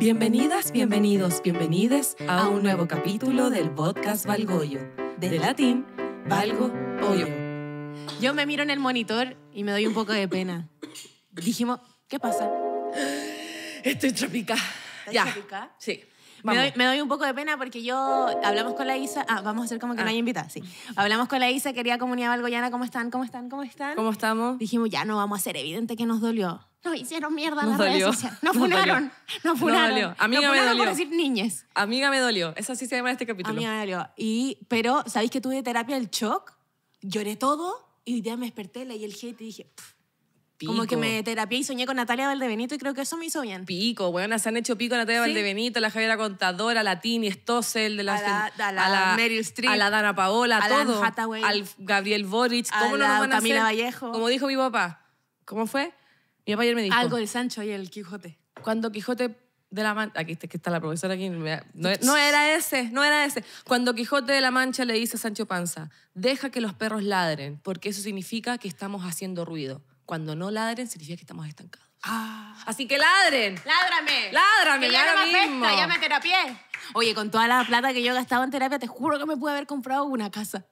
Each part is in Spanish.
Bienvenidas, bienvenidos, bienvenides a un nuevo capítulo del podcast Valgoyo, de latín Valgo Pollo. Yo me miro en el monitor y me doy un poco de pena. Dijimos, ¿qué pasa? Estoy trópica. ya. Sí. Me doy, un poco de pena porque yo hablamos con la Isa. Ah, vamos a hacer como que no ah. hay invitada, sí. Hablamos con la Isa, quería comunidad valgoyana, ¿cómo están? ¿Cómo están? ¿Cómo están? ¿Cómo estamos? Dijimos, ya no vamos a hacer, evidente que nos dolió. No, hicieron mierda en las redes sociales. Nos funaron. Nos funaron. Amiga me dolió. por decir niñes. Amiga me dolió. Eso sí se llama este capítulo. Amiga me dolió. Y, pero, ¿sabéis que tuve terapia del shock? Lloré todo y ya me desperté, leí el hate y dije... Pico. Como que me terapié y soñé con Natalia Valdebenito y creo que eso me hizo bien. Pico, bueno, se han hecho pico Natalia Valdebenito, la Javiera Contadora, la Tini Stossel, de la, a, la, a, Street a la Meryl Streep, a la Dana Paola, a todo, al Gabriel Boric, a no la a Vallejo. Como dijo mi papá, ¿cómo fue? Mi papá ayer me dijo... Algo de Sancho y el Quijote. Cuando Quijote de la Mancha... Aquí está, la profesora aquí. No, era ese, no era ese. Cuando Quijote de la Mancha le dice a Sancho Panza, deja que los perros ladren, porque eso significa que estamos haciendo ruido. Cuando no ladren, significa que estamos estancados. Ah. Así que ladren. Ládrame. Ládrame, que ya me mismo. ya terapié. Oye, con toda la plata que yo gastaba en terapia, te juro que me pude haber comprado una casa.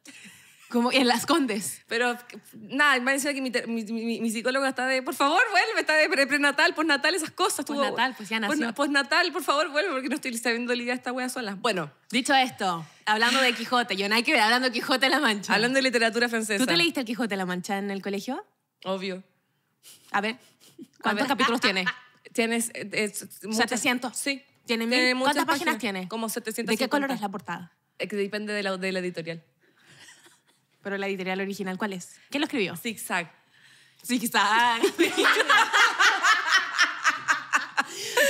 Como en las condes. Pero nada, me dicho que mi, mi, mi, psicóloga está de, por favor, vuelve, está de prenatal, postnatal, esas cosas. Postnatal, pues ya nació. Postnatal, por favor, vuelve, porque no estoy sabiendo lidiar esta wea sola. Bueno. Dicho esto, hablando de Quijote, yo no hay que ver, hablando de Quijote la Mancha. Hablando de literatura francesa. ¿Tú te leíste el Quijote la Mancha en el colegio? Obvio. A ver, ¿cuántos capítulos tiene? Tienes... 700. Eh, eh, sí. ¿Tiene, mil? ¿Cuántas páginas, tiene? Como 700. ¿De qué color es la portada? Eh, que depende de la, de la editorial. Pero la editorial original, ¿cuál es? ¿Quién lo escribió? Zigzag. Zigzag.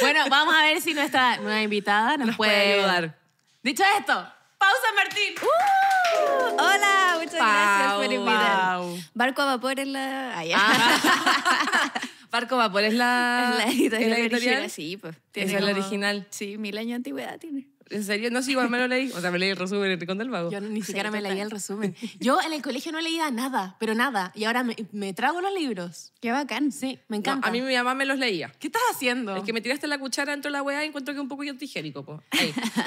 bueno, vamos a ver si nuestra nueva invitada nos, puede... ayudar. Dicho esto, pausa Martín. Uh. hola, muchas gracias por invitar. Barco a vapor es la... Ay. Ah. Barco Vapor es la, la editorial, original. Sí, pues. es la original. Sí, mil años de antigüedad tiene. ¿En serio? No, sé igual me lo leí. O sea, me leí el resumen en Rincón del Vago. Yo ni siquiera me leía el resumen. Yo en el colegio no leía nada, pero nada. Y ahora me, trago los libros. Qué bacán. Sí, me encanta. a mí mi mamá me los leía. ¿Qué estás haciendo? Es que me tiraste la cuchara dentro de la weá y encuentro que un poco antigénico. Po.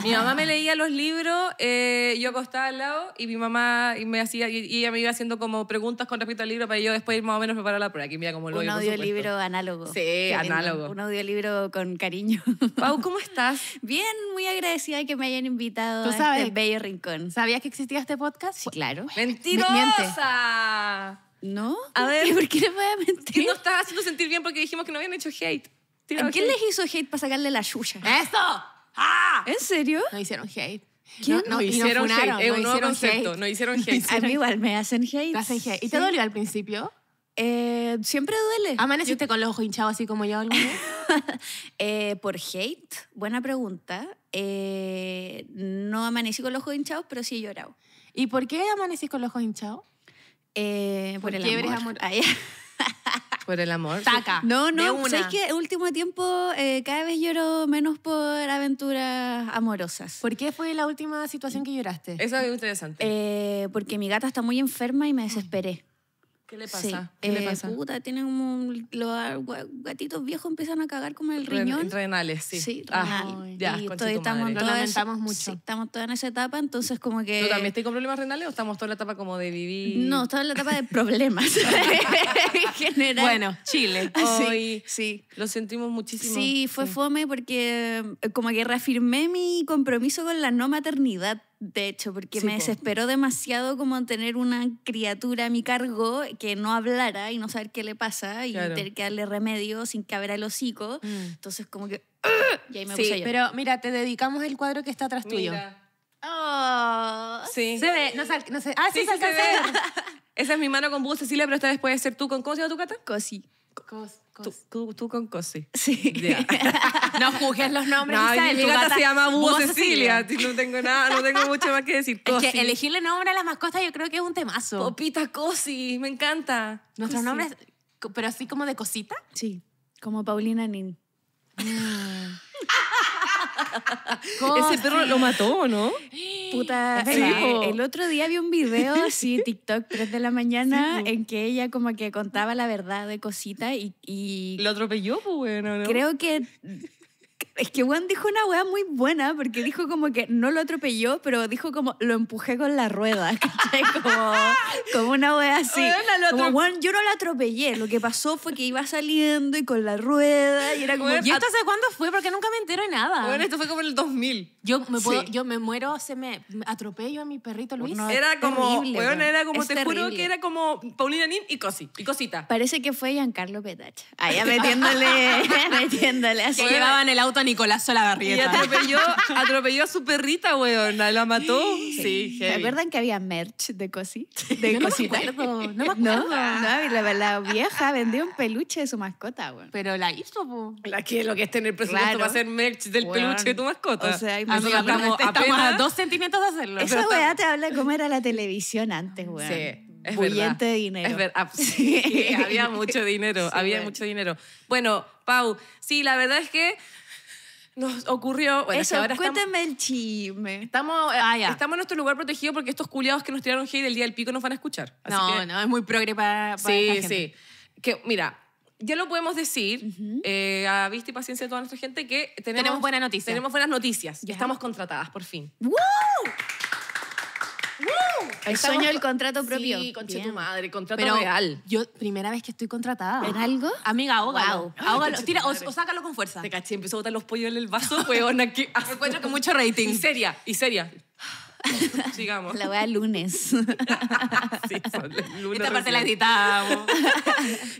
Mi mamá me leía los libros, eh, yo acostaba al lado y mi mamá y me hacía, y ella me iba haciendo como preguntas con respecto al libro para yo después más o menos preparar la prueba. aquí mira como lo Un audiolibro análogo. Sí, análogo. Un, audiolibro con cariño. Pau, ¿cómo estás? Bien, muy agradecida que me hayan invitado sabes? a este bello rincón. ¿Sabías que existía este podcast? Sí, claro. ¡Mentirosa! ¿No? A ver. ¿Por qué le voy a mentir? No estaba haciendo sentir bien porque dijimos que no habían hecho hate. ¿A quién les hizo hate para sacarle la chucha? ¡Eso! ¡Ah! ¿En serio? No hicieron hate. ¿Quién? No, hicieron hate. Es un no nuevo concepto. Hate. No hicieron hate. A mí igual me hacen hate. Me hacen hate. ¿Y te dolió al principio? Eh, siempre duele. ¿Amaneciste con los ojos hinchados así como yo alguna vez? Eh, por hate, buena pregunta. Eh, no amanecí con los ojos hinchados, pero sí he llorado. ¿Y por qué amanecí con los ojos hinchados? por, el amor. por el amor. Taca. No, no, ¿sabes que Último tiempo cada vez lloro menos por aventuras amorosas. ¿Por qué fue la última situación que lloraste? Eso es interesante. porque mi gata está muy enferma y me desesperé. ¿Qué le pasa? ¿Qué le eh, pasa? puta, tienen un, los gatitos viejos empiezan a cagar como el riñón. renales, sí. Sí, ah, ya, y estamos lamentamos mucho. estamos todas en esa etapa, entonces como que... ¿Tú también estás con problemas renales o estamos toda en la etapa como de vivir...? No, estamos en la etapa de problemas en general. Bueno, Chile. sí, Lo sentimos muchísimo. Sí, fue fome porque eh, como que reafirmé mi compromiso con la no maternidad de hecho, porque me desesperó demasiado como tener una criatura a mi cargo que no hablara y no saber qué le pasa y tener que darle remedio sin que abra el hocico. Mm. Entonces, como que. me puse yo. Pero mira, te dedicamos el cuadro que está atrás tuyo. Oh, sí. Se ve, no, no sé. Ah, sí, se, ve. Esa es mi mano con vos, Cecilia, pero esta vez puede ser tú con. ¿Cómo se llama tu cata? Cosi. Cos, cos. Tú, con Cosi. Sí. no juzgues los nombres. No, mi gata, se llama Búho Cecilia. No tengo nada, no tengo mucho más que decir. Cosi. Es que elegirle nombre a las mascotas yo creo que es un temazo. Popita Cosi, me encanta. Nuestros nombres, pero así como de cosita. Sí, como Paulina Nin. Ah. Ese perro lo mató, ¿no? Puta, el, otro día vi un video así, TikTok, 3 de la mañana, en que ella como que contaba la verdad de cosita y... ¿Lo atropelló, pues, bueno, Creo que es que Juan dijo una weá muy buena porque dijo como que no lo atropelló, pero dijo como lo empujé con la rueda, Como, una weá así. como Juan, yo no la atropellé. Lo que pasó fue que iba saliendo y con la rueda y era como. Yo esto cuándo fue? Porque nunca me entero de nada. Bueno, esto fue como en el 2000. Yo me, yo me muero, se me, atropello a mi perrito Luis. era, como, terrible, era como, te juro que era como Paulina Nin y y Cosita. Parece que fue Giancarlo Petacha. Ahí metiéndole, metiéndole así. Que llevaban el auto a Nicolás Solabarrieta. Y atropelló, atropelló a su perrita, weón. La mató. Sí, ¿Se que había merch de Cosi? De no Me no me acuerdo. No, no, la, vieja vendió un peluche de su mascota, weón. Pero la hizo, po. La que lo que en el presupuesto va para hacer merch del peluche de tu mascota. O sea, estamos, apenas, a dos centímetros de hacerlo. Esa weá te habla de cómo era la televisión antes, weón. Sí. Es verdad. de ah, dinero. Sí, había mucho dinero, había mucho dinero. Bueno, Pau, sí, la verdad es que nos ocurrió. Bueno, Eso, ahora el chisme. Estamos, eh, ah, estamos en nuestro lugar protegido porque estos culiados que nos tiraron hate del día del pico nos van a escuchar. no, no, es muy progre para. sí, gente. sí. Que mira, ya lo podemos decir, eh, a vista y paciencia de toda nuestra gente, que tenemos, buenas noticias. Tenemos buenas noticias. y Estamos contratadas, por fin. ¡Woo! El sueño del contrato propio. Sí, concha tu madre, contrato Pero real. Yo, primera vez que estoy contratada. ¿En algo? Amiga, ahógalo. Wow. Ahógalo. Tira, o, sácalo con fuerza. Te caché, empezó a botar los pollos en el vaso, huevona. que encuentro con mucho rating. Y seria, y seria. Sigamos. La wea lunes. sí, lunes. Esta parte la editamos.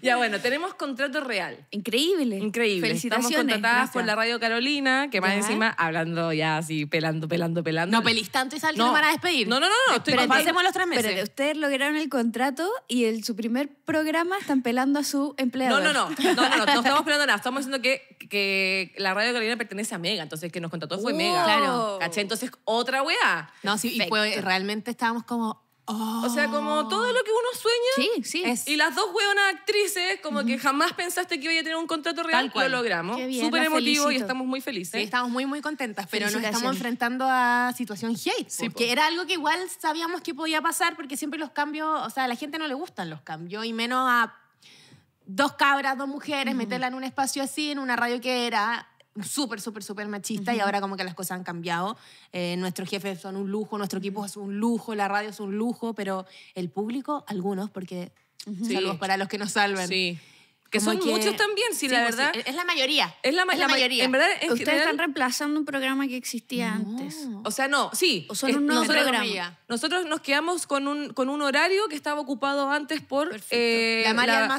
ya bueno, tenemos contrato real. Increíble. Increíble. Felicitaciones. Estamos contratadas por la Radio Carolina, que más encima hablando ya así, pelando, pelando, pelando. No pelis tanto y salgo despedir. No, no, no, no. Estoy Pero pasemos los tres meses. Pero ustedes lograron el contrato y en su primer programa están pelando a su empleador. No, no, no. No, no, no, estamos pelando nada. Estamos diciendo que, que la Radio Carolina pertenece a Mega, entonces que nos contrató fue Mega. Claro. ¿Caché? Entonces, otra wea. No, sí, y realmente estábamos como, O sea, como oh". todo lo que uno sueña. Sí, sí. Y las dos hueonas actrices, como que jamás pensaste que iba a tener un contrato real, lo logramos. Súper emotivo y estamos muy felices. estamos muy, muy contentas, pero nos estamos enfrentando a situación hate. Sí, porque era algo que igual sabíamos que podía pasar, porque siempre los cambios, o sea, a la gente no le gustan los cambios, y menos a dos cabras, dos mujeres, meterla en un espacio así, en una radio que era súper, súper, súper machista y ahora como que las cosas han cambiado. Eh, nuestros jefes son un lujo, nuestro equipo es un lujo, la radio es un lujo, pero el público, algunos, porque salvo para los que nos salven. Sí. Que son muchos también, si sí, la pues verdad. Es la mayoría. Es la, mayoría. En verdad, Ustedes están reemplazando un programa que existía antes. O sea, no, sí. O son es, un programa. Nosotros nos quedamos con un, con un horario que estaba ocupado antes por eh, la María La,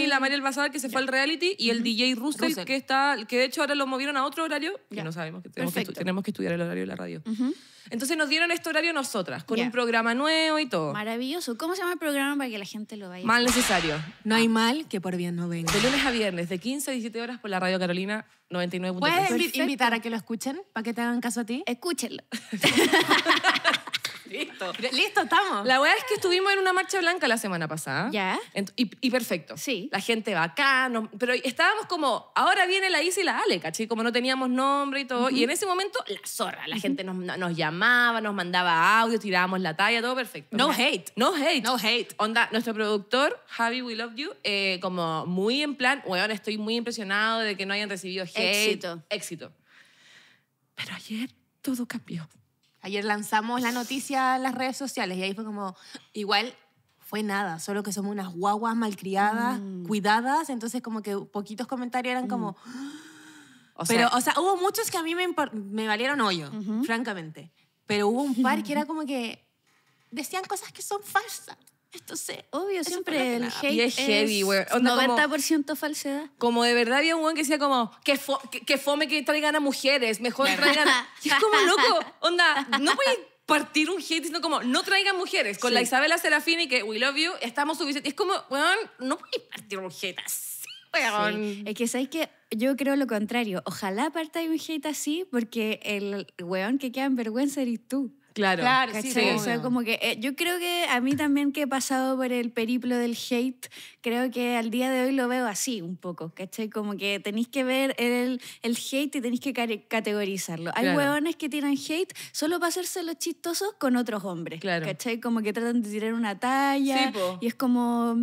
y la María Almazar que se fue al reality y el DJ Russell, que está que de hecho ahora lo movieron a otro horario que no sabemos que tenemos, que estudiar el horario de la radio. Entonces nos dieron este horario nosotras, con un programa nuevo y todo. Maravilloso. ¿Cómo se llama el programa para que la gente lo vaya? Mal necesario. No ah. hay mal que por bien no venga. De lunes a viernes, de 15 a 17 horas por la Radio Carolina 99.3. ¿Puedes invitar a que lo escuchen para que te hagan caso a ti? Escúchenlo. Listo. Listo, estamos. La verdad es que estuvimos en una marcha blanca la semana pasada. Ya. Y, perfecto. Sí. La gente bacano. Pero estábamos como, ahora viene la Isa y la Ale, ¿cachai? Como no teníamos nombre y todo. Y en ese momento, la zorra. La gente nos, nos llamaba, nos mandaba audio, tirábamos la talla, todo perfecto. No hate. No hate. No hate. Onda, nuestro productor, Javi We Love You, eh, como muy en plan, weón, estoy muy impresionado de que no hayan recibido hate. Éxito. Éxito. Pero ayer todo cambió. Ayer lanzamos la noticia a las redes sociales y ahí fue como, igual fue nada, solo que somos unas guaguas malcriadas, mm. cuidadas, entonces como que poquitos comentarios eran como... Pero, o sea, hubo muchos que a mí me, me valieron hoyo, francamente. Pero hubo un par que era como que decían cosas que son falsas. Entonces, obvio, siempre el hate es, heavy, 90% falsedad. Como de verdad había un weón que decía como, que, que, fome que traigan a mujeres, mejor traigan... Y es como, loco, onda, no puede partir un hate diciendo como, no traigan mujeres. Con la Isabela Serafini que We Love You, estamos suficientes. Es como, weón, no puede partir un hate así, weón. Es que, ¿sabes que Yo creo lo contrario. Ojalá partáis un hate así porque el weón que queda en vergüenza eres tú. Claro, sí, como que eh, yo creo que a mí también que he pasado por el periplo del hate, creo que al día de hoy lo veo así un poco, ¿cachai? Como que tenéis que ver el, el hate y tenéis que categorizarlo. Hay huevones hueones que tiran hate solo para hacerse los chistosos con otros hombres, ¿cachai? Como que tratan de tirar una talla y es como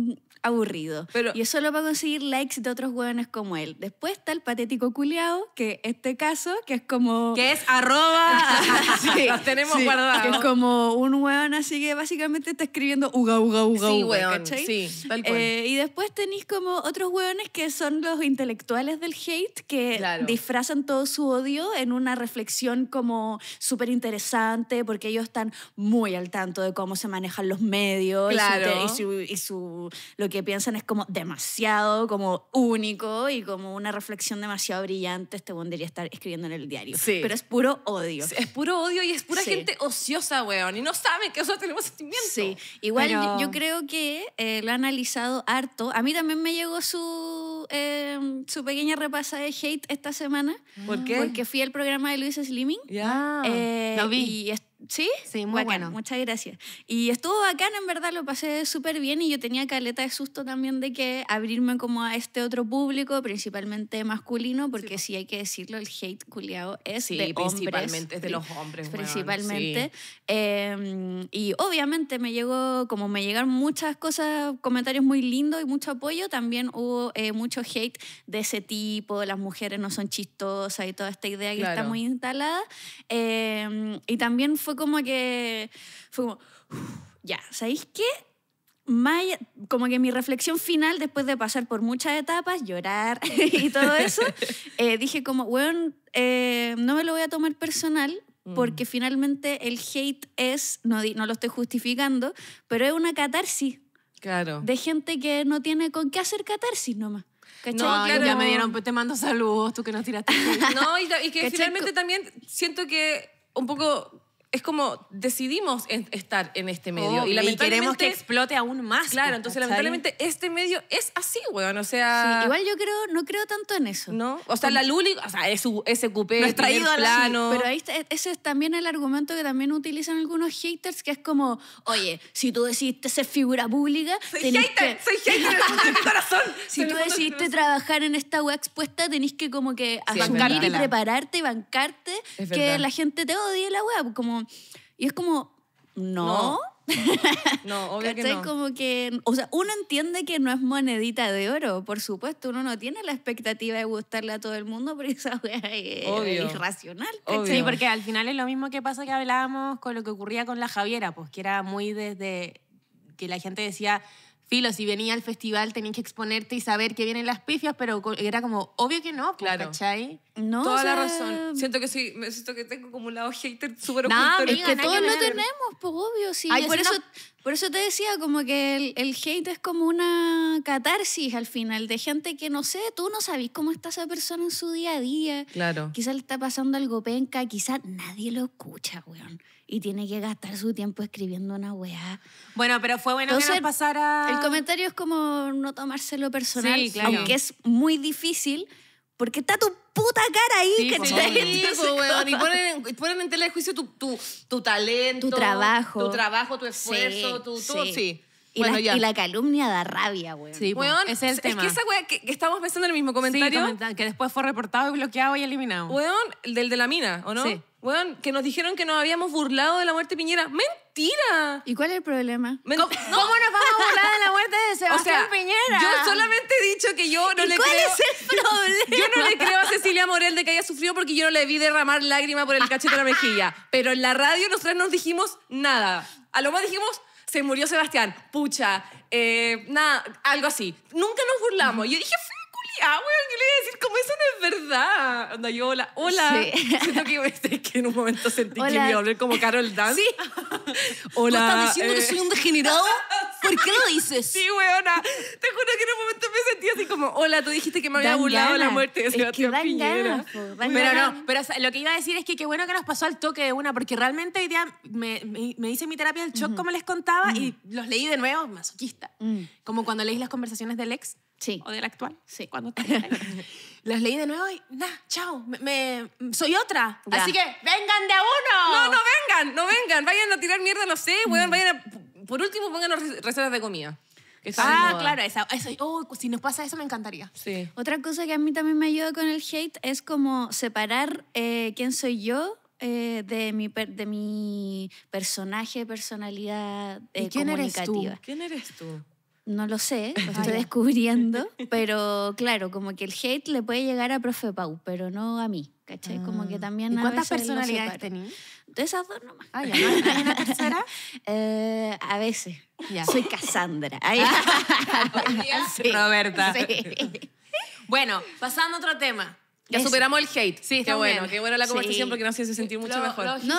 aburrido. Y eso lo va a conseguir likes de otros hueones como él. Después está el patético culiao, que este caso, que es como... Que es arroba... sí, los tenemos guardados. es como un hueón así que básicamente está escribiendo uga, uga, uga, uga, ¿cachai? Sí, tal cual. Eh, y después tenéis como otros hueones que son los intelectuales del hate, que disfrazan todo su odio en una reflexión como súper interesante, porque ellos están muy al tanto de cómo se manejan los medios y, su, y su, lo que que piensan es como demasiado, como único y como una reflexión demasiado brillante, este buen estar escribiendo en el diario. Sí. Pero es puro odio. es puro odio y es pura gente ociosa, weón, y no saben que nosotros tenemos sentimientos. Sí, igual yo, creo que eh, lo ha analizado harto. A mí también me llegó su, em, su pequeña repasa de hate esta semana. ¿Por qué? Porque fui al programa de Luis Slimming. Ya. Yeah. vi. Y ¿Sí? muy bueno. Muchas gracias. Y estuvo bacán, en verdad, lo pasé súper bien y yo tenía caleta de susto también de que abrirme como a este otro público, principalmente masculino, porque sí, hay que decirlo, el hate culiado es de principalmente es de los hombres. Principalmente. Em, y obviamente me llegó, como me llegaron muchas cosas, comentarios muy lindos y mucho apoyo, también hubo eh, mucho hate de ese tipo, las mujeres no son chistosas y toda esta idea que está muy instalada. Em, y también fue como que, fue como, ya, ¿sabéis qué? como que mi reflexión final después de pasar por muchas etapas, llorar y todo eso, eh, dije como, bueno, eh, no me lo voy a tomar personal mm. porque finalmente el hate es, no, no lo estoy justificando, pero es una catarsis. Claro. De gente que no tiene con qué hacer catarsis nomás. ¿Cachai? No, ya me dieron, pues te mando saludos, tú que nos tiraste. no, y, que finalmente también siento que un poco es como decidimos estar en este medio. y, queremos que explote aún más. Claro, pues, entonces lamentablemente este medio es así, weón. O sea. igual yo creo, no creo tanto en eso. ¿No? O sea, la Luli, o sea, es su, ese cupé, plano. pero ahí está, e-, ese es también el argumento que también utilizan algunos haters, que es como, oye, si tú decidiste ser figura pública. Soy hater, soy hater, en corazón. Si tú decidiste trabajar en esta web expuesta, tenés que como que asumir y prepararte y bancarte que la gente te odie la web. Como y es como, no. No, obvio que no. Como que, o sea, uno entiende que no es monedita de oro, por supuesto. Uno no tiene la expectativa de gustarle a todo el mundo, pero esa es irracional. Sí, porque al final es lo mismo que pasa que hablábamos con lo que ocurría con la Javiera, pues que era muy desde que la gente decía filo, si venía al festival tenías que exponerte y saber que vienen las pifias, pero era como, obvio que no, pues, claro. ¿cachai? No, Toda la razón. Siento que sí, siento que tengo como un lado hater súper no, oculto. que este todos lo tenemos, pues obvio, sí. Ay, por eso... Por eso te decía, como que el, hate es como una catarsis al final, de gente que no sé, tú no sabes cómo está esa persona en su día a día. Claro. Quizás le está pasando algo penca, quizás nadie lo escucha, weón. Y tiene que gastar su tiempo escribiendo una weá. Bueno, pero fue bueno El comentario es como no tomárselo personal, aunque es muy difícil porque está tu puta cara ahí, sí, ¿cachai? y ponen, en tela de juicio tu, tu, talento. Tu trabajo. Tu trabajo, tu esfuerzo, sí, tu, sí. Y, la, calumnia da rabia, weón. Sí, weón, es el es que esa weá que, estábamos estamos pensando en el mismo comentario. que después fue reportado y bloqueado y eliminado. Weón, del de la mina, ¿o no? Sí. Weón, que nos dijeron que nos habíamos burlado de la muerte de Piñera. ¡Mentira! ¿Y cuál es el problema? ¿Cómo, nos vamos a burlar de la muerte de Sebastián o Piñera? Yo solamente he dicho que yo no le creo. ¿Cuál es el problema? Yo no le creo a Cecilia Morel de que haya sufrido porque yo no le vi derramar lágrima por el cachete de la mejilla. Pero en la radio nosotros no dijimos nada. A lo más dijimos, se murió Sebastián, pucha, eh, nada, algo así. Nunca nos burlamos. Yo dije, ah, weón, yo le iba a decir, como eso no es verdad. yo, hola, hola. Sí. Siento que, en un momento sentí que me iba a hablar como Carol Dance. Sí. Hola. ¿Te estás diciendo que eh. soy un degenerado? ¿Por qué lo dices? Sí, weona. Te juro que en un momento me sentí así como, hola, tú dijiste que me había burlado la muerte de Sebastián es que Piñera. pero no, pero lo que iba a decir es que qué bueno que nos pasó al toque de una, porque realmente hoy día me, me, hice mi terapia del shock, como les contaba, y mm. los leí de nuevo, masoquista. Mm. Como cuando leí las conversaciones del ex Sí. O del actual. Sí. Cuando te Las leí de nuevo y, nah, chao, me, soy otra. Así que, ¡vengan de a uno! No, no vengan, no vengan. Vayan a tirar mierda, no sé, mm. Vayan Por último, pónganos recetas de comida. Ah, claro, esa, oh, si nos pasa eso me encantaría. Sí. Otra cosa que a mí también me ayuda con el hate es como separar eh, quién soy yo eh, de, mi de mi personaje, personalidad eh, comunicativa. quién eres tú? ¿Quién eres tú? No lo sé, lo ah, estoy descubriendo, pero claro, como que el hate le puede llegar a Profe Pau, pero no a mí, ¿cachai? Como que ah. también... ¿Y ¿Cuántas personalidades tenías? De esas dos nomás. Ah, ya, ¿no? ¿Hay una tercera? Eh, a veces. Ya. Soy Cassandra. Ay, sí, Roberta. Bueno, pasando a otro tema. Ya superamos el hate. Sí, qué bueno, qué buena la conversación porque nos hace sentir mucho mejor. no,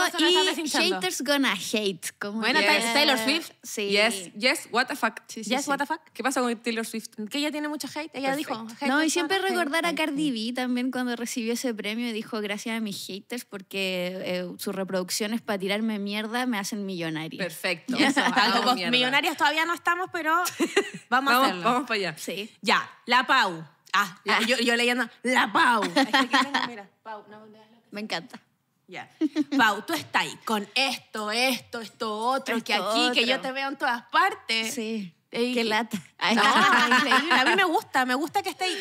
y haters gonna hate. Como bueno, Taylor Swift. Sí. Yes, yes, what the fuck. yes, what the fuck. ¿Qué pasa con Taylor Swift? Que ella tiene mucho hate, ella dijo. no, y siempre recordar a Cardi B también cuando recibió ese premio y dijo gracias a mis haters porque eh, sus reproducciones para tirarme mierda me hacen millonaria. Perfecto. Millonarias todavía no estamos, pero vamos, vamos a hacerlo. Vamos para allá. Sí. Ya, la Pau. Ah, ah, Yo, yo, leyendo, la Pau. mira, Pau, no, Me encanta. Ya. Pau, tú estás ahí con esto, esto, esto, otro, que aquí, que yo te veo en todas partes. Sí. Qué lata. A mí me gusta, me gusta que estéis.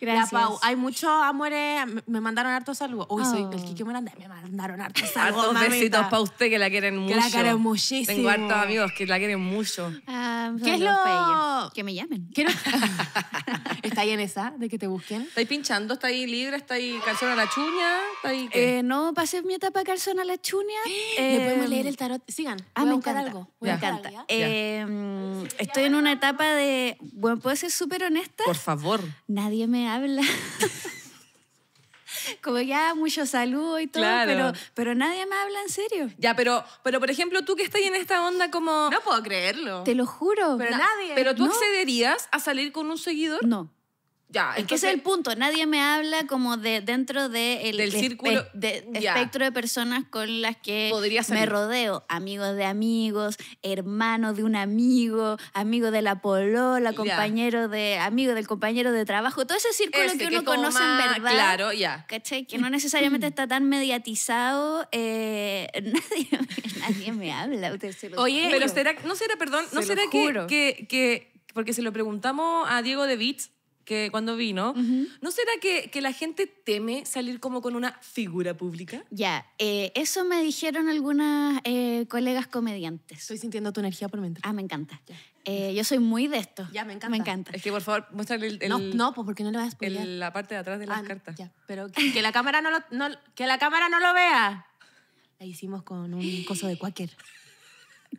Gracias. Hay muchos amores. Me mandaron harto saludos. Uy, soy el Kiki oh. Miranda. Me mandaron harto saludos. Hartos besitos para usted que la quieren mucho. Que la quieren muchísimo. Tengo hartos amigos que la quieren mucho. Ah, ¿Qué es lo.? Que me llamen. ¿Está ahí en esa de que te busquen? está ahí pinchando? está ahí libre? ahí calzón a la chuña? eh, no, pasé mi etapa calzón a la chuña. ¿Le podemos eh, leer el tarot? Sigan. Ah, me encanta. algo. me encanta. Eh, mm, estoy en una etapa de, bueno, ¿puedo ser súper honesta? Por favor. Nadie me habla. Como ya mucho saludo y todo, claro. pero, pero nadie me habla en serio. Ya, pero, pero por ejemplo, tú que estás en esta onda como... No puedo creerlo. Te lo juro. Pero nadie. ¿Pero tú accederías a salir con un seguidor? No. Ya, es que ese es el punto. Nadie me habla como de dentro el del círculo, de espectro de personas con las que me rodeo. Amigos de amigos, hermano de un amigo, amigo de la polola, compañero de amigo del compañero de trabajo. Todo ese círculo que uno conoce en verdad. Claro, ya. ¿Cachai? Que no necesariamente está tan mediatizado. Eh, nadie, me habla. Oye, pero no será, que, que, porque se lo preguntamos a Diego de bits que cuando vino, ¿no será que, que, la gente teme salir como con una figura pública? Ya, eh, eso me dijeron algunas eh, colegas comediantes. Estoy sintiendo tu energía por mientras. Ah, me encanta. Eh, yo soy muy de esto. Ya, me encanta. Me encanta. Es que por favor, muéstrale el... no, no, pues porque no lo vas a La parte de atrás de las ah, cartas. Ya, pero que, la cámara no que la cámara no lo vea. La hicimos con un coso de cuáquer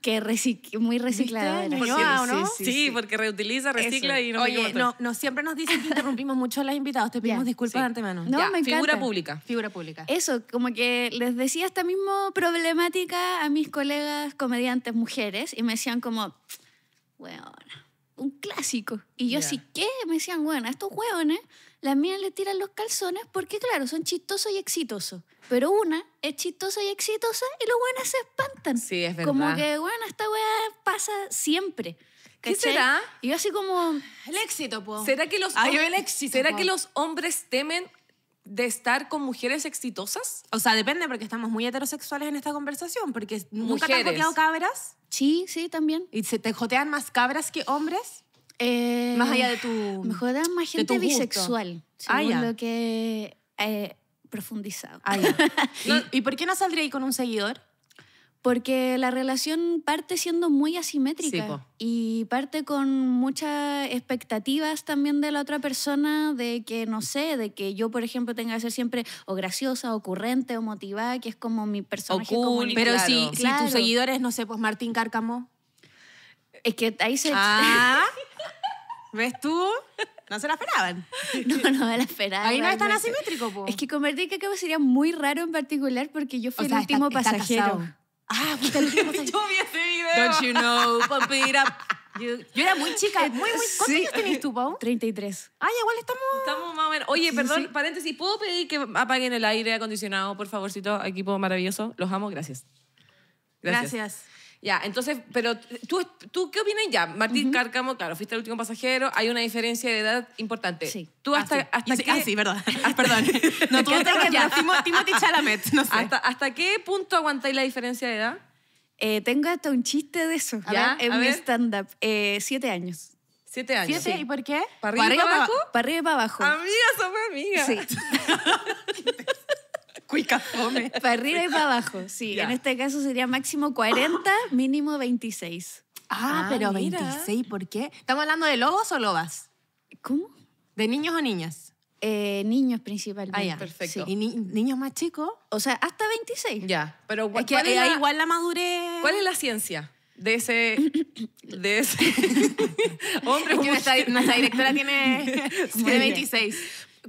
que recic muy este reciclado sí, porque reutiliza, recicla y no Oye, no, siempre nos dicen que interrumpimos mucho a las invitadas. Te pedimos disculpas de antemano. No, me encanta. Figura pública. Figura pública. Eso, como que les decía esta misma problemática a mis colegas comediantes mujeres y me decían como, bueno, un clásico. Y yo así, sí, ¿qué? Me decían, bueno, estos hueones las mías le tiran los calzones porque, claro, son chistosos y exitosos. Pero una es chistosa y exitosa y los buenas se espantan. Sí, es verdad. Como que, bueno, esta weá pasa siempre. ¿Qué será? Y yo así como... El éxito, po. ¿Será que los, ah, el éxito, ¿será que los hombres temen de estar con mujeres exitosas? O sea, depende, porque estamos muy heterosexuales en esta conversación, porque nunca te han cabras. Sí, sí, también. ¿Y se te jotean más cabras que hombres? Eh, más allá de tu. Me jodan más gente bisexual. Ah, según lo que he profundizado. Ah, ¿Y, por qué no saldría ahí con un seguidor? Porque la relación parte siendo muy asimétrica y parte con muchas expectativas también de la otra persona de que, no sé, de que yo, por ejemplo, tenga que ser siempre o graciosa, ocurrente, o motivada, que es como mi personaje. O pero Si, si, tus seguidores, no sé, pues Martín Cárcamo. Es que ahí se... Ah, ¿Ves tú? No se la esperaban. No, no me la esperaban. Ahí no es tan asimétrico, po. Es que convertir cacao sería muy raro en particular porque yo ah, fui el último pasajero. Ah, puta, el último pasajero. yo vi ese video. Don't you know, pump it up. Yo, era muy chica, eh, ¿Cuántos años tenés tú, Pau? 33. Ah, igual estamos. Estamos más o menos. Oye, perdón, paréntesis. ¿Puedo pedir que apaguen el aire acondicionado, por favorcito? Equipo maravilloso. Los amo, Gracias. gracias. Ya, entonces, pero tú, tú ¿qué opinas ya? Martín Cárcamo, claro, fuiste el último pasajero, hay una diferencia de edad importante. Sí. Tú hasta, ah, sí. hasta qué... sí, verdad. perdón. no, tú Timothy Chalamet, no sé. ¿Hasta, qué punto aguantáis la diferencia de edad? Eh, tengo hasta un chiste de eso. ¿Ya? En mi stand-up. Eh, siete años. Siete años. ¿Y por qué? ¿Para arriba y para, abajo? Para arriba y para abajo. Amiga, somos amigas. Sí. Para arriba y para abajo, sí. En este caso sería máximo 40, mínimo 26. Ah, ah, pero 26, ¿por qué? ¿Estamos hablando de lobos o lobas? ¿Cómo? ¿De niños o niñas? Eh, niños principalmente. Ah, ya. Perfecto. ¿Y niños más chicos? O sea, hasta 26. Ya, pero es que eh, igual la madurez. ¿Cuál es la ciencia? de ese, de ese hombre. que nuestra, directora tiene sí, 26.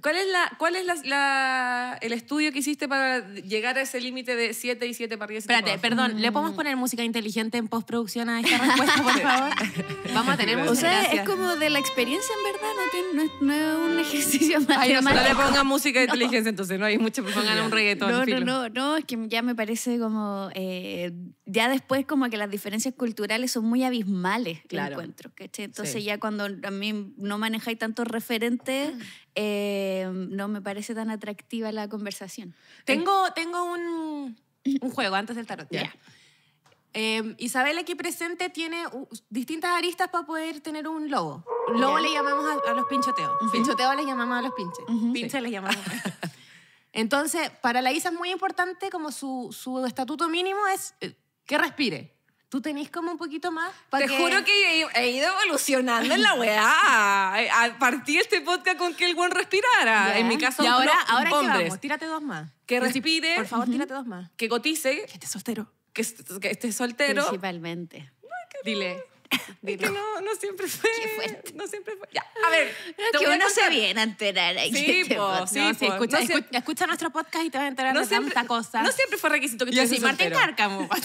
¿Cuál es, la, cuál es la, el estudio que hiciste para llegar a ese límite de 7 y 7 para 10? Espérate, perdón, ¿le mm. podemos poner música inteligente en postproducción a esta respuesta, por favor? Vamos a tener música. O sea, es como de la experiencia, en verdad, no, no, es un ejercicio matemático. Ay, no, no, le pongan música inteligente, entonces, no hay mucho, pongan un reggaetón. No, no, no, es que ya me parece como, eh, ya después como que las diferencias culturales son muy abismales, claro. encuentro, ¿caché? Entonces ya cuando a mí no manejáis tantos referentes... Ah. Eh, no me parece tan atractiva la conversación. Tengo, tengo un, un juego antes del tarot. Em, Isabel aquí presente tiene distintas aristas para poder tener un lobo. Lobo le llamamos a, los pinchoteos. Uh le les llamamos a los pinches. les llamamos. Entonces, para la Isa es muy importante como su, su estatuto mínimo es eh, que respire. Tú tenés como un poquito más. Te juro que he, ido evolucionando en la weá. Eh, a partir este podcast con que el buen respirara. En mi caso, y ahora, ahora vamos? Tírate dos más. Que respire. Por favor, tírate dos más. Que cotice. Que esté soltero. Que, esté soltero. Principalmente. No, que Dile. no, siempre fue. Qué fuerte. No siempre fue. Ya, a ver. que uno se viene a enterar Sí, pues. sí, escucha, escucha, nuestro podcast y te vas a enterar de siempre, cosa. No siempre fue requisito que yo soy Martín Cárcamo.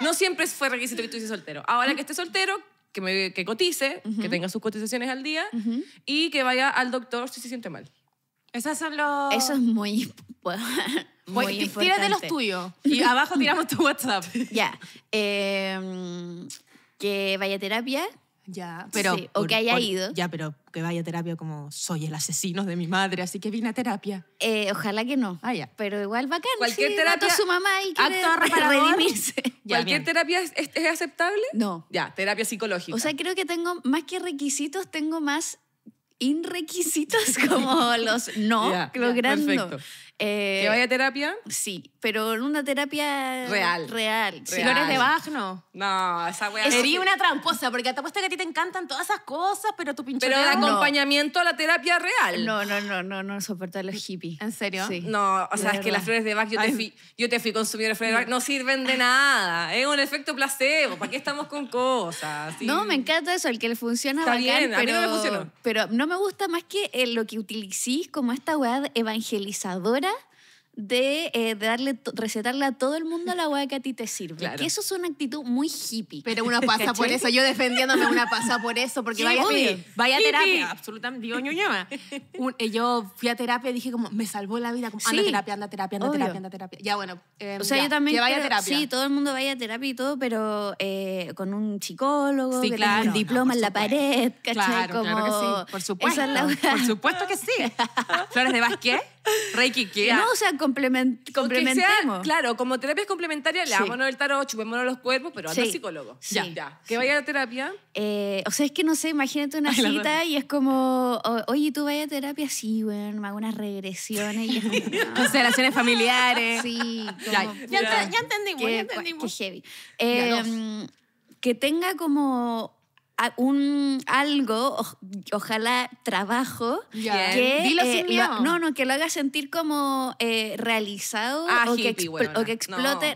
No siempre fue requisito que estuviese soltero. Ahora que esté soltero, que, me, que cotice, que tenga sus cotizaciones al día y que vaya al doctor si se siente mal. Esas son los... Eso es muy... muy importante. Tírate los tuyos y abajo tiramos tu WhatsApp. Ya. Em, que vaya a terapia, ya, pero. o que haya ido. Ya, pero que vaya a terapia como soy el asesino de mi madre, así que vine a terapia. Eh, ojalá que no. Ah, Pero igual bacán. Cualquier sí, terapia. su mamá y acto redimirse. ¿Cualquier terapia es, es, aceptable? No. Ya, terapia psicológica. O sea, creo que tengo más que requisitos, tengo más inrequisitos como los no logrando. perfecto eh, ¿Que vaya a terapia? Sí, pero en una terapia real. Real. Si eres de Bach, no. No, esa weá Sería una tramposa, porque te apuesto que a ti te encantan todas esas cosas, pero tu pinche. Pero el acompañamiento a la terapia real. No, no, no, no, no a los hippies. ¿En serio? Sí. No, o sea, es, que las flores de Bach, yo te, fui, yo te fui consumir las flores de Bach, no sirven de nada. Es un efecto placebo. ¿Para qué estamos con cosas? No, me encanta eso, el que le funciona Está bien. A pero, mí no me funcionó. Pero no me gusta más que eh, lo que utilicís como esta weá evangelizadora eh, de, darle recetarle a todo el mundo la hueá que a ti te sirve. Que eso es una actitud muy hippie. Pero uno pasa por eso. Yo defendiéndome, una pasa por eso. Porque vaya, a vaya terapia. Absolutamente. Digo, eh, yo fui a terapia y dije como, me salvó la vida. Como, anda terapia, anda terapia, anda terapia, anda terapia. Ya, bueno. Em, o sea, yo también. vaya creo, terapia. Sí, todo el mundo vaya a terapia y todo, pero eh, con un psicólogo, que un diploma en la pared, ¿cachai? Claro, como, claro que sí. Por supuesto. Por supuesto que sí. Flores de Vázquez. Reiki, ¿qué? No, o sea, complement, complementemos. claro, como terapias complementaria, le no el tarot, chupémonos los cuerpos, pero anda psicólogo. Sí. Ya, Que vaya a terapia. Eh, o sea, es que no sé, imagínate una cita y es como, oye, ¿tú vayas a terapia? Sí, bueno, me hago unas regresiones. Y no. familiares. Sí. ya, ya, entendimos, ya entendimos. Qué heavy. Eh, mm, que tenga como un algo, ojalá trabajo, que eh, sin miedo. no, no, que lo haga sentir como eh, realizado ah, o, que explote.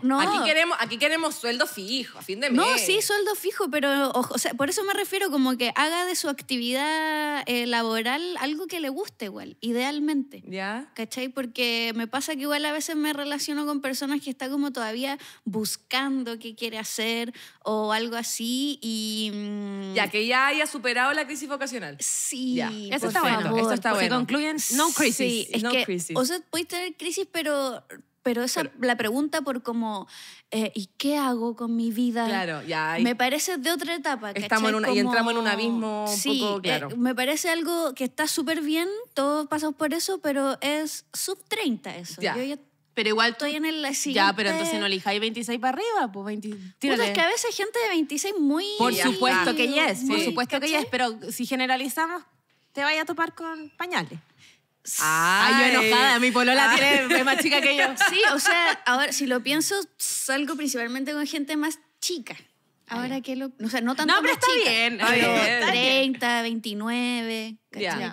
No. Aquí queremos, aquí queremos sueldo fijo, a fin de mes. No, sí, sueldo fijo, pero o, sea, por eso me refiero como que haga de su actividad eh, laboral algo que le guste igual, idealmente. Ya. ¿Cachai? Porque me pasa que igual a veces me relaciono con personas que está como todavía buscando qué quiere hacer o algo así y mm, ya que ya haya superado la crisis vocacional. Sí. Eso está bueno. Esto está bueno. Se concluyen no crisis. Sí, es que, O sea, podéis tener crisis, pero pero esa la pregunta por cómo eh, ¿y qué hago con mi vida? Claro, ya hay, me parece de otra etapa. Estamos y entramos en un abismo un poco, eh, claro. me parece algo que está súper bien, todos pasamos por eso, pero es sub 30 eso. ya pero igual estoy en el Ya, pero entonces no elijáis 26 para arriba, pues 20... es que a veces hay gente de 26 muy... Por supuesto que yes, es por supuesto que yes, pero si generalizamos, te vaya a topar con pañales. Ah, Ay, yo enojada, mi polola tiene, más chica que yo. Sí, o sea, ahora si lo pienso, salgo principalmente con gente más chica. Ahora que lo. O sea, no tanto. No, pero está, bien, 30, 29.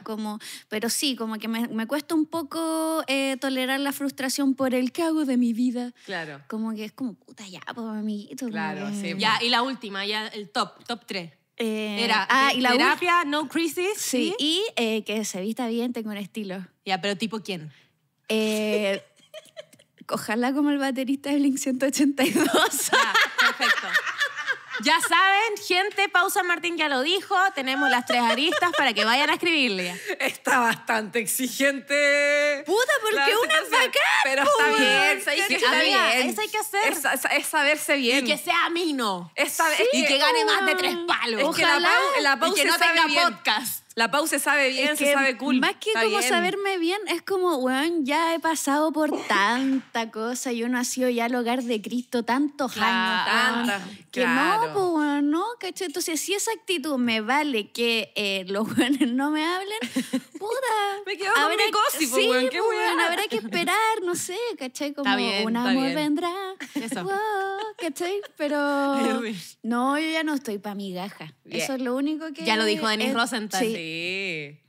Como, pero sí, como que me, me cuesta un poco eh, tolerar la frustración por el que hago de mi vida. Claro. Como que es como, puta, ya, pues, amiguito. Claro, sí. Ya, y la última, ya el top, top 3. Eh, Era ah, eh, y la terapia, no crisis. Sí, y que se vista bien, tengo un estilo. Ya, pero tipo quién? cojala como el baterista de Blink 182. perfecto. Ya saben, gente, Pausa Martín ya lo dijo, tenemos las tres aristas para que vayan a escribirle. Está bastante exigente. Puta, porque una es Pero pues, está bien, está bien. Eso hay que hacer. Es, saberse bien. Y que sea amino. y que gane más de tres palos. Ojalá. la, y que no tenga podcast. La pausa se sabe bien, se sabe cool. Más que como saberme bien, es como, weón, ya he pasado por tanta cosa y uno ha sido ya el hogar de Cristo tantos años. Tanta, que no, pues, weón, no, ¿cachai? Entonces, si esa actitud me vale que eh, los weones no me hablen, puta. me quedo habrá, con mi cosi, pues, sí, weón, pues, qué weón. Habrá que esperar, no sé, ¿cachai? Como una un amor vendrá. ¿cachai? Pero no, yo ya no estoy para migaja. Eso es lo único que... Ya lo dijo Denis Rosenthal. Sí.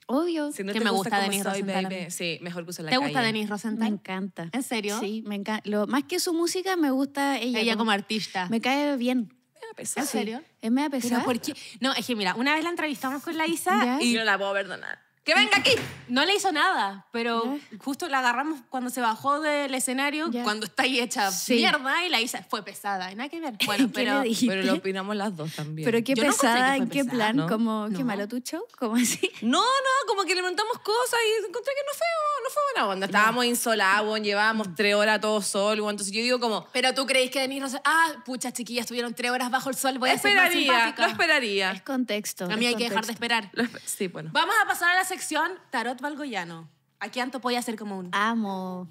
Obvio. Si no que te me gusta, Denis Rosenthal. Sí, mejor que use la ¿Te gusta Denis Rosenthal? Me encanta. ¿En serio? Sí, me encanta. Lo, más que su música, me gusta ella. Ella como, artista. Me cae bien. ¿En serio? Es media pesada. ¿Pero No, es que mira, una vez la entrevistamos con la Isa y... no la puedo perdonar. ¡Que venga aquí! No le hizo nada, pero justo la agarramos cuando se bajó del escenario, cuando está ahí hecha mierda, y la hizo, fue pesada. nada que ver. pero. lo opinamos las dos también. Pero qué pesada, en qué plan, como, qué malo tu show, como así. No, no, como que le montamos cosas y encontré que no fue, no fue buena onda. Estábamos insolados, llevábamos tres horas todo sol, entonces yo digo como, Pero tú creís que Denise no se... Ah, pucha chiquillas, estuvieron tres horas bajo el sol, voy a esperaría, simpática. lo esperaría. Es contexto. A mí hay que dejar de esperar. sí, bueno. Vamos a pasar a la sección, Tarot Valgoyano. Aquí Anto puede hacer como un... Amo.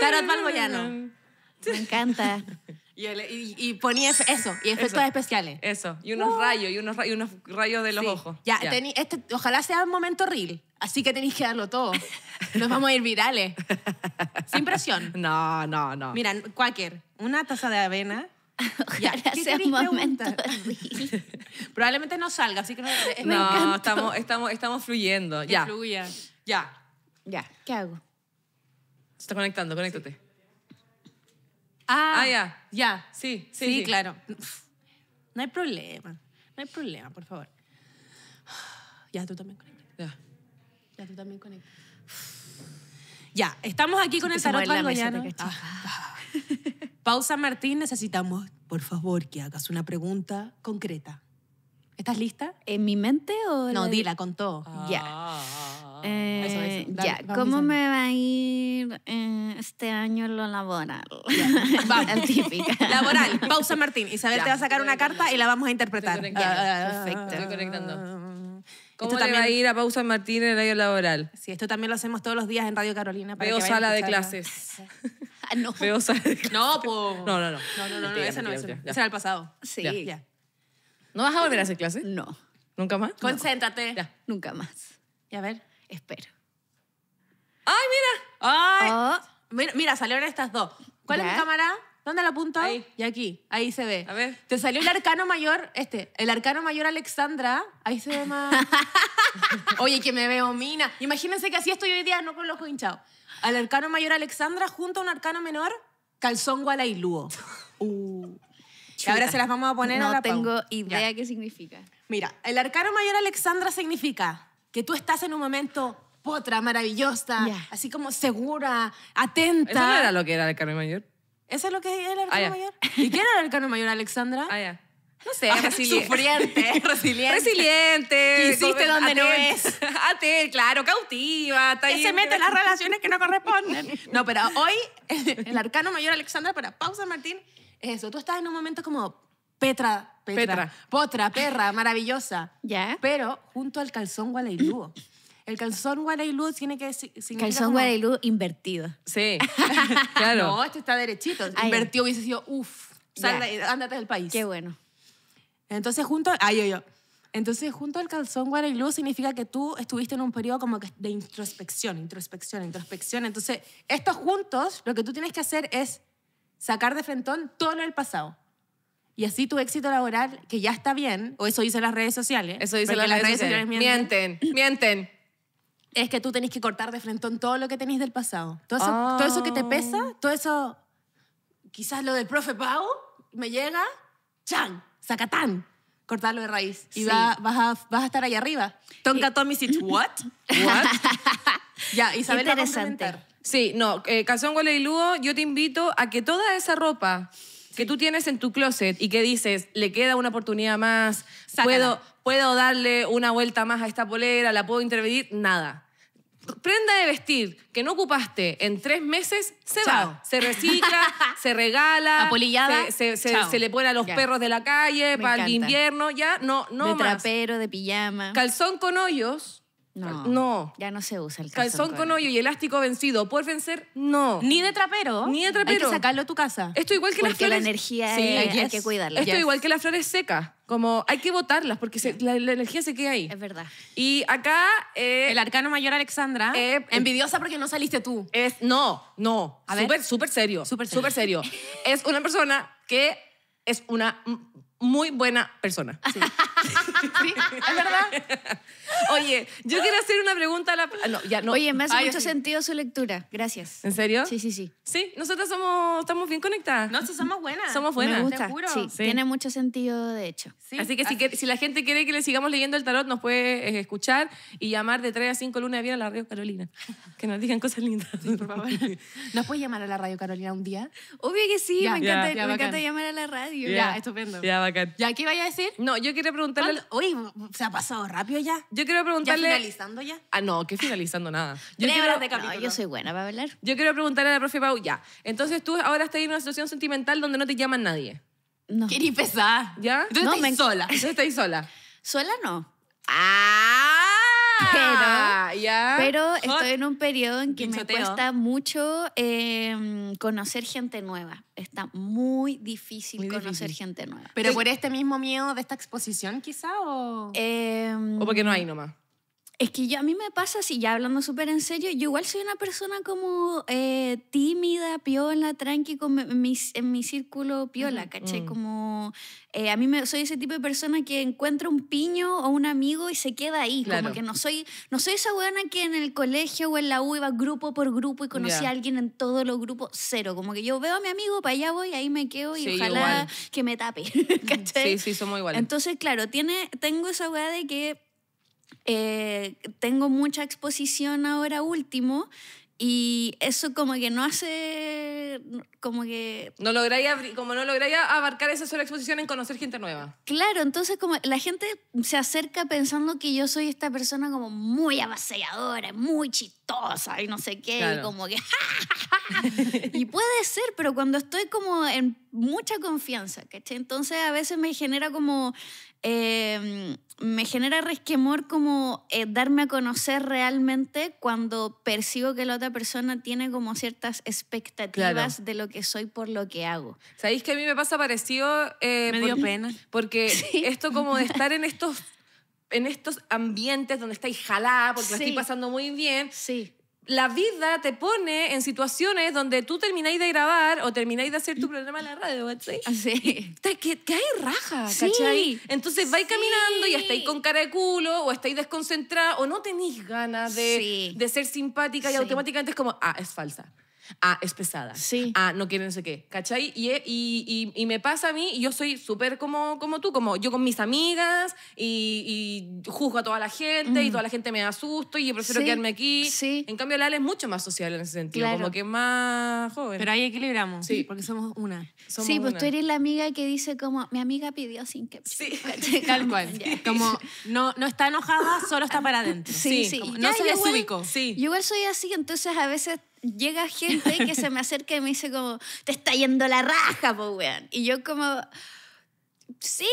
Tarot Valgoyano. Me encanta. Y, ponía eso, y efectos especiales. Eso, y unos rayos, y unos, rayos de los ojos. Ya, este, ojalá sea un momento real, así que tenéis que darlo todo. Nos vamos a ir virales. Sin presión. No, no, no. Mira, cualquier, una taza de avena, Ojalá sea un momento Probablemente no salga, así que no. No, estamos, estamos, estamos fluyendo. ya. Ya. Ya. ¿Qué hago? Se está conectando, conéctate. Ah, ah, ya. Ya. Sí, sí. Sí, claro. No hay problema. No hay problema, por favor. Ya, tú también conéctate. Ya. Ya, tú también conéctate. Ya, estamos aquí con el tarot valgoñano. Pausa, Martín. Necesitamos, por favor, que hagas una pregunta concreta. ¿Estás lista? ¿En mi mente o.? No, la... dila con todo. Ah. ya. Eh, eh, ya, ¿cómo me va a ir eh, este año lo laboral? vamos. típica. Laboral. Pausa, Martín. Isabel te va a sacar una carta y la vamos a interpretar. Ah, perfecto. Ah, Estoy conectando. ¿Cómo va a ir a Pausa Martín en el año laboral? Sí, esto también lo hacemos todos los días en Radio Carolina. Para Veo sala de clases. no. No, No, no, no. No, esa no, Ese era el pasado. Sí, Ya. ¿No vas a volver a hacer clase? no, ¿Nunca más? Concéntrate. nunca más. Y a ver. Espero. ¡Ay, mira! ¡Ay! Ah. Mira, salieron estas dos. ¿Cuál es la cámara? ¿Dónde la apunto? Ahí. Y aquí, ahí se ve. A ver. Te salió el arcano mayor, este, el arcano mayor Alexandra. Ahí se ve más. Oye, que me veo mina. Imagínense que así estoy hoy día, no con los ojos hinchados al arcano mayor Alexandra junto a un arcano menor, calzón lúo. Uh. Y ahora se las vamos a poner no a tengo idea qué significa. Mira, el arcano mayor Alexandra significa que tú estás en un momento potra, maravillosa, así como segura, atenta. ¿Eso era lo que era el arcano mayor? ¿Eso es lo que era el ah, arcano mayor? ¿Y quién era el arcano mayor Alexandra? Ah, no sé, resiliente. Sufriente, resiliente. Resiliente. Hiciste donde no es. ti, claro, cautiva. Está que se mete en las relaciones que no corresponden. No, pero hoy, el arcano mayor Alexandra, para pausa, Martín, es eso. Tú estás en un momento como Petra, Petra, Petra. potra, perra, maravillosa. ¿Ya? Pero junto al calzón gualailúo. El calzón gualailú tiene que significar... Calzón como... invertido. Sí, claro. no, este está derechito. invertido hubiese sido, uff, yeah. ándate del país. Qué bueno. Entonces, junto. al ah, yo, yo. Entonces, junto al calzón significa que tú estuviste en un periodo como de introspección, introspección, introspección. Entonces, estos juntos, lo que tú tienes que hacer es sacar de frentón todo lo del pasado. Y así tu éxito laboral, que ya está bien, o eso dicen las redes sociales. Eso dicen las, redes, sociales. mienten. Mienten, Es que tú tenés que cortar de frentón todo lo que tenés del pasado. Todo eso, todo eso que te oh. pesa, todo eso. Quizás lo del profe Pau me llega, ¡chan! Zacatán, cortarlo de raíz. Y vas, a, estar ahí arriba. Tonka eh, Tommy what? What? ya, Isabel Interesante. Va a sí, no, eh, Calzón y yo te invito a que toda esa ropa que tú tienes en tu closet y que dices, le queda una oportunidad más, puedo, puedo darle una vuelta más a esta polera, la puedo intervenir, nada prenda de vestir que no ocupaste en tres meses se va. Se recicla, se regala. Apolillada. Se, le pone a los perros de la calle para el invierno, ya. No, no de trapero, de pijama. Calzón con hoyos no. Ya no se usa el calzón. Calzón con, hoyo y elástico vencido. ¿Por vencer? No. Ni de trapero. Ni de trapero. Hay que sacarlo a tu casa. Esto igual que las flores. la energía hay que cuidarla. Esto igual que las flores secas. Como hay que botarlas porque la, energía se queda ahí. Es verdad. Y acá. Eh, el arcano mayor Alexandra. Eh, eh, envidiosa porque no saliste tú. Es, no, no. A súper, serio. Súper serio. Súper serio. es una persona que es una muy buena persona. Sí. ¿Es verdad? Oye, yo quiero hacer una pregunta a la... No, Oye, me hace mucho sentido su lectura. Gracias. ¿En serio? Sí, sí, sí. Sí, nosotras somos, estamos bien conectadas. No, somos buenas. Somos buenas. Me gusta. Sí, tiene mucho sentido, de hecho. Así que si, si, la gente quiere que le sigamos leyendo el tarot, nos puede eh, escuchar y llamar de 3 a 5 lunes a viernes a la Radio Carolina. Que nos digan cosas lindas. por favor. ¿Nos puedes llamar a la Radio Carolina un día? Obvio que sí, me, encanta, me encanta llamar a la radio. Ya, estupendo. Ya, ¿Ya qué vaya a decir? No, yo quiero preguntarle. Uy, se ha pasado rápido ya. Yo quiero preguntarle. ¿Ya finalizando ya? Ah, no, que finalizando nada. Yo No, yo soy buena para hablar. Yo quiero preguntarle a la profe Pau, ya. Entonces tú ahora estás en una situación sentimental donde no te llaman nadie. No. qué pesada! ¿Ya? Entonces no, sola. Entonces estás sola. sola no. ¡Ah! Pero, estoy en un periodo en que me cuesta mucho em, conocer gente nueva. Está muy difícil conocer gente nueva. ¿Pero por este mismo miedo de esta exposición quizá o...? Em, o porque no hay nomás. Es que yo, a mí me pasa, si ya hablando súper en serio, yo igual soy una persona como eh, tímida, piola, tranqui, con en, mi, en mi círculo piola, ¿caché? Mm. Como eh, a mí me, soy ese tipo de persona que encuentra un piño o un amigo y se queda ahí. Claro. Como que no soy, no soy esa weona que en el colegio o en la U iba grupo por grupo y conocí a alguien en todos los grupos, cero. Como que yo veo a mi amigo, para allá voy, ahí me quedo y ojalá que me tape, ¿cachai? Sí, sí, somos iguales. Entonces, claro, tiene, tengo esa weá de que eh, tengo mucha exposición ahora último y eso como que no hace, como que... No lograría como no abarcar esa sola exposición en conocer gente nueva. Claro, entonces como la gente se acerca pensando que yo soy esta persona como muy avasalladora, muy chistosa y no sé qué, y como que... y puede ser, pero cuando estoy como en mucha confianza, ¿cachai? Entonces a veces me genera como... Em, me genera resquemor como eh, darme a conocer realmente cuando percibo que la otra persona tiene como ciertas expectativas de lo que soy por lo que hago. ¿Sabéis que a mí me pasa parecido? Eh, me dio pena. Porque esto como de estar en estos en estos ambientes donde estáis jalada porque estoy pasando muy bien. Sí la vida te pone en situaciones donde tú termináis de grabar o termináis de hacer tu programa en la radio, ¿cachai? Sí. que, hay rajas, ¿cachai? Entonces vais caminando y estáis con cara de culo o estáis desconcentrada o no tenéis ganas de, de ser simpática y automáticamente es como, ah, es falsa ah, es pesada, sí. ah, no quiere no sé qué, ¿cachai? Y, me pasa a mí, y yo soy súper como, como tú, como yo con mis amigas, y, juzgo a toda la gente, y toda la gente me asusto, y yo prefiero quedarme aquí. Sí. En cambio, Lala es mucho más social en ese sentido, como que más joven. Pero ahí equilibramos, sí. porque somos una. sí, pues tú eres la amiga que dice como, mi amiga pidió sin que... Sí, tal cual. Como, no, no está enojada, solo está para adentro. Sí, no soy se Sí. Yo igual soy así, entonces a veces llega gente que se me acerca y me dice como, te está yendo la raja, po, weón. Y yo como... Sí.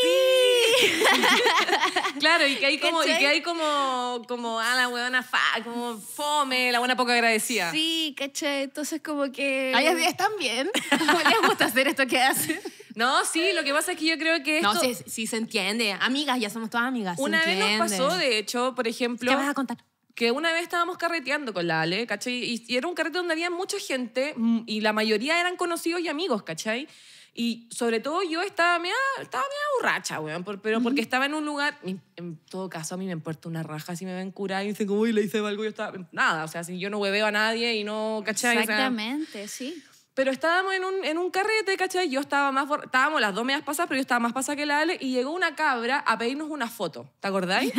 claro, y que hay como, y que hay como, como, ah, la buena fa, como fome, la buena poco agradecida. Sí, caché. Entonces como que... días están bien. gusta hacer esto que hacen? No, sí, lo que pasa es que yo creo que esto... No, sí, sí se entiende. Amigas, ya somos todas amigas. Una vez nos pasó, de hecho, por ejemplo... ¿Qué vas a contar? que una vez estábamos carreteando con la Ale, ¿cachai? Y, era un carrete donde había mucha gente mm, y la mayoría eran conocidos y amigos, ¿cachai? Y sobre todo yo estaba media, estaba me borracha, weón, pero porque estaba en un lugar, en todo caso a mí me importa una raja si me ven curada y dicen uy, le hice algo, yo estaba, nada, o sea, yo no hueveo a nadie y no, ¿cachai? Exactamente, sí. Pero estábamos en un, en un carrete, ¿cachai? Yo estaba más... Estábamos las dos medias pasadas, pero yo estaba más pasada que la Ale y llegó una cabra a pedirnos una foto, ¿te acordáis?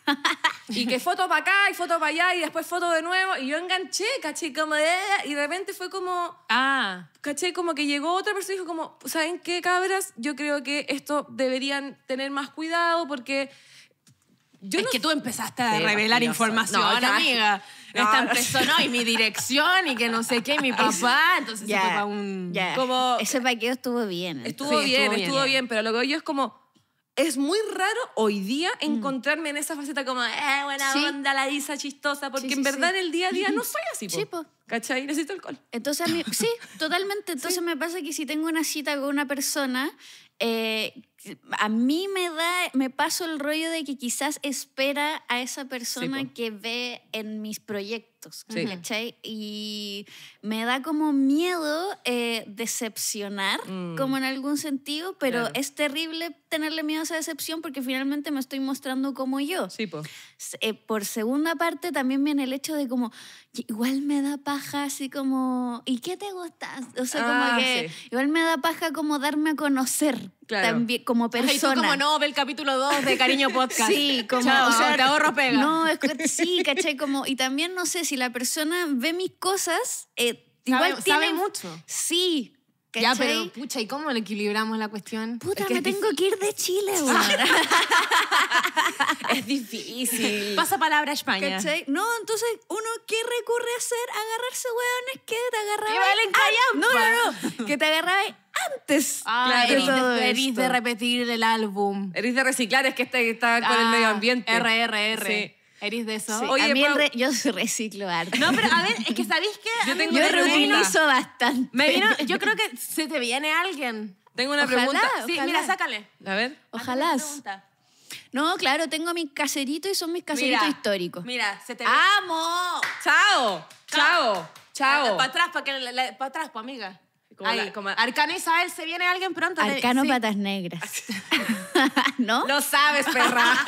y que foto para acá y foto para allá y después foto de nuevo y yo enganché, ¿cachai? Como de... Ah", y de repente fue como... Ah. ¿Cachai? Como que llegó otra persona y dijo como, ¿saben qué, cabras? Yo creo que esto deberían tener más cuidado porque... Yo es que tú empezaste a revelar información, no, amiga. Esta ¿no? Y mi dirección y que no sé qué, y mi papá. Entonces se un. Como- Ese paqueo estuvo bien. ¿eh? Estuvo bien, estuvo bien. pero lo que yo es como. Es muy raro hoy día mm. encontrarme en esa faceta como, eh, buena onda, la Isa chistosa, porque en verdad en el día a día no soy así. Sí, ¿Cachai? Necesito alcohol. Entonces, sí, totalmente. Entonces me pasa que si tengo una cita con una persona eh, a mí me da, me paso el rollo de que quizás espera a esa persona que ve en mis proyectos, Y me da como miedo eh, decepcionar, mm. como en algún sentido, pero es terrible tenerle miedo a esa decepción porque finalmente me estoy mostrando como yo. Sí, eh, por segunda parte, también viene el hecho de como, igual me da paja así como, ¿y qué te gusta? O sea, como ah, que igual me da paja como darme a conocer. También, como persona. Ay, como no, ve el capítulo 2 de Cariño Podcast. sí, como. o sea, te ahorro pega. No, es, sí, caché, como. Y también, no sé, si la persona ve mis cosas, eh, igual sabe, tiene, mucho. Sí, ya, pero pucha, ¿y cómo le equilibramos la cuestión? Puta, me tengo que ir de Chile, güey. es difícil. Pasa palabra a España. No, entonces, ¿uno qué recurre a hacer? Agarrarse es que te Que valen No, no, no. Que te agarraba antes. Ah, claro, de, de repetir el álbum. Eres de reciclar, es que está, está con el ah, medio ambiente. R, Sí. ¿Eres de eso? Sí. Oye, a mí yo reciclo arte. No, pero a ver, es que ¿sabéis qué? Yo, tengo yo reutilizo bastante. Me vino, yo creo que se te viene alguien. Tengo una pregunta. Ojalá. Sí, mira, sácale. A ver. Ojalá. No, claro, tengo mis caseritos y son mis caseritos históricos. Mira, se te ¡Amo! ¡Chao! ¡Chao! ¡Chao! Para atrás, para que para atrás, pues, amiga. Ay, Arcano Isabel, se viene alguien pronto. Arcano Patas Negras. ¿No? Lo sabes, perra.